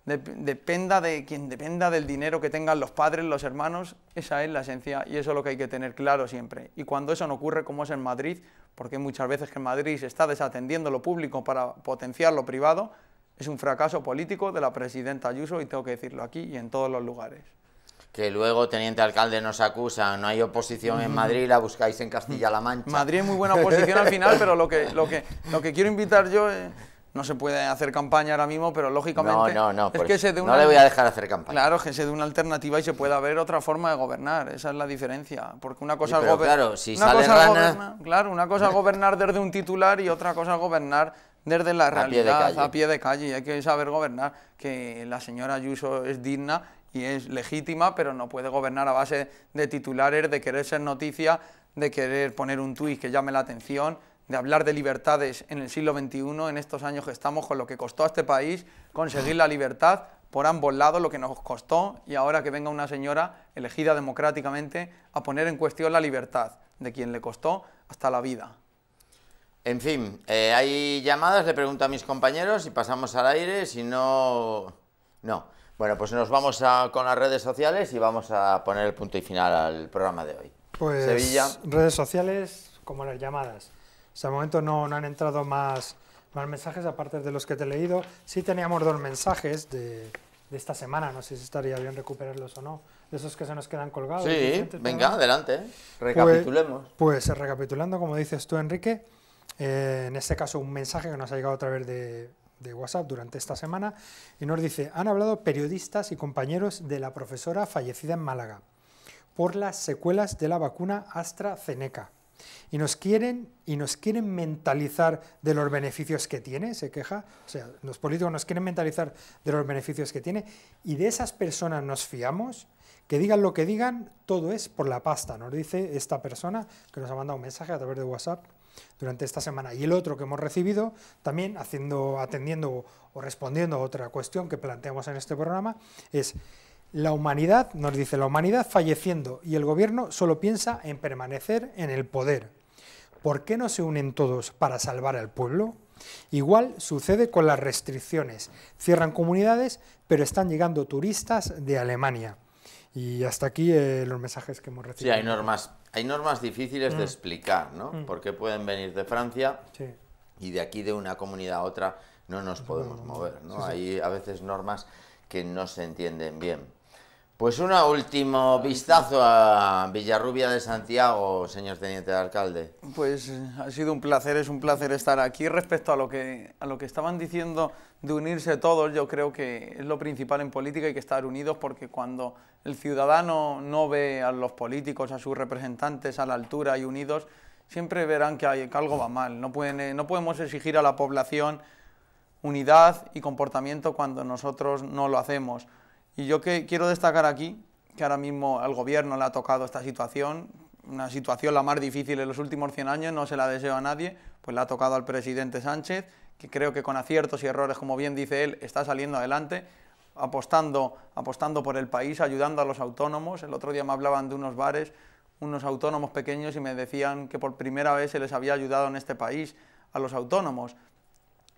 dependa de quien dependa del dinero que tengan los padres, los hermanos, esa es la esencia y eso es lo que hay que tener claro siempre. Y cuando eso no ocurre, como es en Madrid, porque muchas veces que en Madrid se está desatendiendo lo público para potenciar lo privado, es un fracaso político de la presidenta Ayuso y tengo que decirlo aquí y en todos los lugares que luego, teniente alcalde, nos acusa, no hay oposición en Madrid, la buscáis en Castilla-La Mancha. Madrid es muy buena oposición al final, pero lo que, lo que, lo que quiero invitar yo... es... Eh, no se puede hacer campaña ahora mismo, pero lógicamente no, no, no, pues una, no le voy a dejar hacer campaña. Claro, que se dé una alternativa y se pueda ver otra forma de gobernar, esa es la diferencia, porque una cosa es gobernar, claro, si una rana... claro, una cosa es gobernar desde un titular y otra cosa es gobernar desde la realidad, a pie de calle, a pie de calle y hay que saber gobernar, que la señora Ayuso es digna y es legítima, pero no puede gobernar a base de titulares, de querer ser noticia, de querer poner un tuit que llame la atención, de hablar de libertades en el siglo XXI, en estos años que estamos, con lo que costó a este país conseguir la libertad por ambos lados, lo que nos costó, y ahora que venga una señora elegida democráticamente a poner en cuestión la libertad de quien le costó hasta la vida. En fin, eh, hay llamadas, le pregunto a mis compañeros si pasamos al aire, si no... No. Bueno, pues nos vamos a, con las redes sociales y vamos a poner el punto y final al programa de hoy. Pues redes sociales como las llamadas. Hasta el momento no, han entrado más, mensajes aparte de los que te he leído. Sí teníamos dos mensajes de, esta semana, no sé si estaría bien recuperarlos o no, de esos que se nos quedan colgados. Sí, venga, adelante, ¿eh? pues, recapitulemos. Pues, recapitulando, como dices tú, Enrique, eh, en este caso un mensaje que nos ha llegado a través de de WhatsApp durante esta semana y nos dice, han hablado periodistas y compañeros de la profesora fallecida en Málaga por las secuelas de la vacuna AstraZeneca. Y nos quieren y nos quieren mentalizar de los beneficios que tiene, se queja, o sea, los políticos nos quieren mentalizar de los beneficios que tiene y de esas personas nos fiamos, que digan lo que digan, todo es por la pasta, nos dice esta persona que nos ha mandado un mensaje a través de WhatsApp durante esta semana. Y el otro que hemos recibido, también haciendo, atendiendo o respondiendo a otra cuestión que planteamos en este programa, es la humanidad, nos dice, la humanidad falleciendo y el gobierno solo piensa en permanecer en el poder. ¿Por qué no se unen todos para salvar al pueblo? Igual sucede con las restricciones. Cierran comunidades, pero están llegando turistas de Alemania. Y hasta aquí eh, los mensajes que hemos recibido. Sí, hay normas, hay normas difíciles de mm. explicar, ¿no? Mm. Porque pueden venir de Francia y de aquí de una comunidad a otra no nos podemos mover, Hay a veces normas que no se entienden bien. Pues un último vistazo a Villarrubia de Santiago, señor teniente de alcalde. Pues eh, ha sido un placer, es un placer estar aquí. Respecto a lo que, a lo que estaban diciendo de unirse todos, yo creo que es lo principal en política, hay que estar unidos porque cuando el ciudadano no ve a los políticos, a sus representantes a la altura y unidos, siempre verán que, algo va mal. Eh, no, podemos exigir a la población unidad y comportamiento cuando nosotros no lo hacemos. Y yo quiero destacar aquí que ahora mismo al gobierno le ha tocado esta situación, una situación la más difícil en los últimos 100 años, no se la deseo a nadie, pues le ha tocado al presidente Sánchez, que creo que con aciertos y errores, como bien dice él, está saliendo adelante, apostando, apostando por el país, ayudando a los autónomos. El otro día me hablaban de unos bares, unos autónomos pequeños, y me decían que por primera vez se les había ayudado en este país a los autónomos.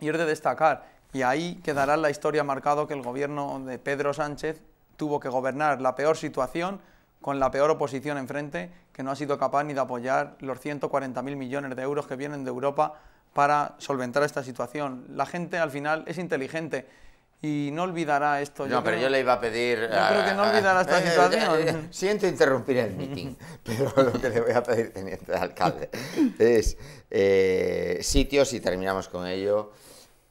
Y es de destacar. Y ahí quedará la historia marcado que el gobierno de Pedro Sánchez tuvo que gobernar la peor situación con la peor oposición enfrente, que no ha sido capaz ni de apoyar los 140.000 millones de euros que vienen de Europa para solventar esta situación. La gente al final es inteligente y no olvidará esto. No, pero yo le iba a pedir... Yo creo que no olvidará esta eh, situación. Eh, eh, siento interrumpir el meeting, pero lo que le voy a pedir, teniente alcalde, es sitios, y terminamos con ello,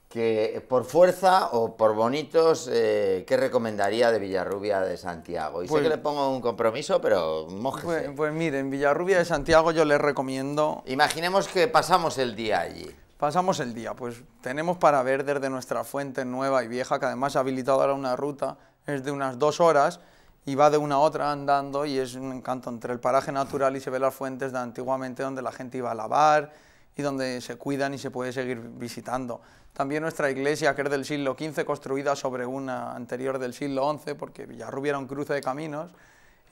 que por fuerza o por bonitos, ¿qué recomendaría de Villarrubia de Santiago? Y sé que pues le pongo un compromiso, pero Pues, pues en Villarrubia de Santiago yo le recomiendo... Imaginemos que pasamos el día allí. Pasamos el día, pues tenemos para ver desde nuestra fuente nueva y vieja, que además ha habilitado ahora una ruta, es de unas dos horas y va de una a otra andando y es un encanto entre el paraje natural y se ve las fuentes de antiguamente donde la gente iba a lavar y donde se cuidan y se puede seguir visitando. También nuestra iglesia, que es del siglo XV, construida sobre una anterior del siglo XI, porque Villarrubia era un cruce de caminos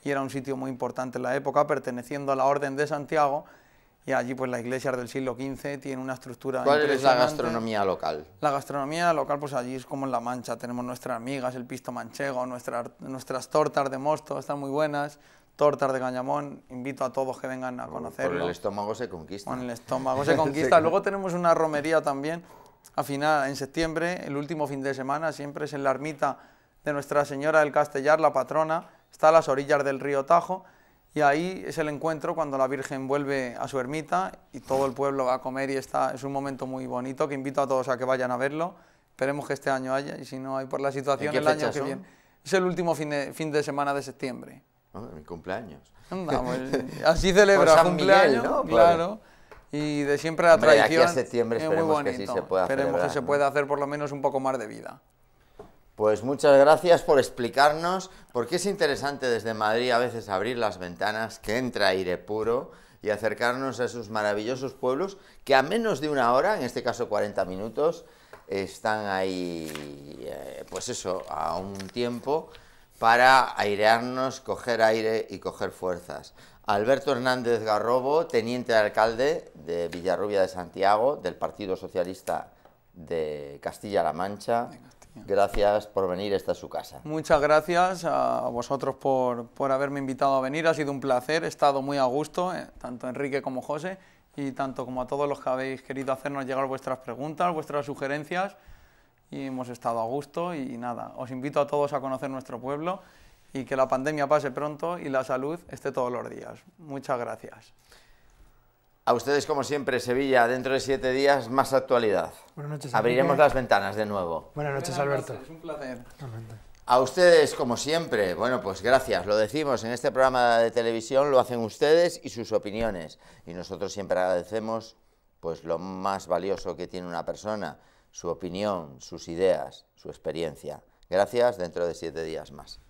y era un sitio muy importante en la época, perteneciendo a la Orden de Santiago, y allí pues la iglesia del siglo XV tiene una estructura ¿Cuál es la gastronomía local? La gastronomía local pues allí es como en La Mancha, tenemos nuestras migas, el pisto manchego, nuestras tortas de mosto, están muy buenas, tortas de cañamón, invito a todos que vengan a conocerlo. Con el estómago se conquista. Con el estómago se conquista. Luego tenemos una romería también, a final, en septiembre, el último fin de semana, siempre es en la ermita de Nuestra Señora del Castellar, la patrona, está a las orillas del río Tajo, y ahí es el encuentro cuando la Virgen vuelve a su ermita y todo el pueblo va a comer y está, es un momento muy bonito que invito a todos a que vayan a verlo. Esperemos que este año haya y si no hay por la situación el año que viene. Es el último fin de, fin de semana de septiembre. Ah, mi cumpleaños. Pues, así celebra pues cumpleaños, pues claro. Y de siempre la tradición. septiembre es muy bonito. Que sí se pueda esperemos que se pueda hacer por lo menos un poco más de vida. Pues muchas gracias por explicarnos, porque es interesante desde Madrid a veces abrir las ventanas, que entra aire puro y acercarnos a esos maravillosos pueblos que a menos de una hora, en este caso 40 minutos, están ahí, eh, pues eso, a un tiempo para airearnos, coger aire y coger fuerzas. Alberto Hernández Garrobo, teniente alcalde de Villarrubia de Santiago, del Partido Socialista de Castilla-La Mancha. Gracias por venir, esta es su casa. Muchas gracias a vosotros por, haberme invitado a venir, ha sido un placer, he estado muy a gusto, eh, tanto Enrique como José, y tanto como a todos los que habéis querido hacernos llegar vuestras preguntas, vuestras sugerencias, y hemos estado a gusto y nada, os invito a todos a conocer nuestro pueblo y que la pandemia pase pronto y la salud esté todos los días. Muchas gracias. A ustedes, como siempre, Sevilla, dentro de siete días, más actualidad. Buenas noches. Abriremos las ventanas de nuevo. Buenas noches, Alberto. Es un placer. A ustedes, como siempre, bueno, pues gracias. Lo decimos en este programa de televisión, lo hacen ustedes y sus opiniones. Y nosotros siempre agradecemos, pues, lo más valioso que tiene una persona, su opinión, sus ideas, su experiencia. Gracias, dentro de siete días más.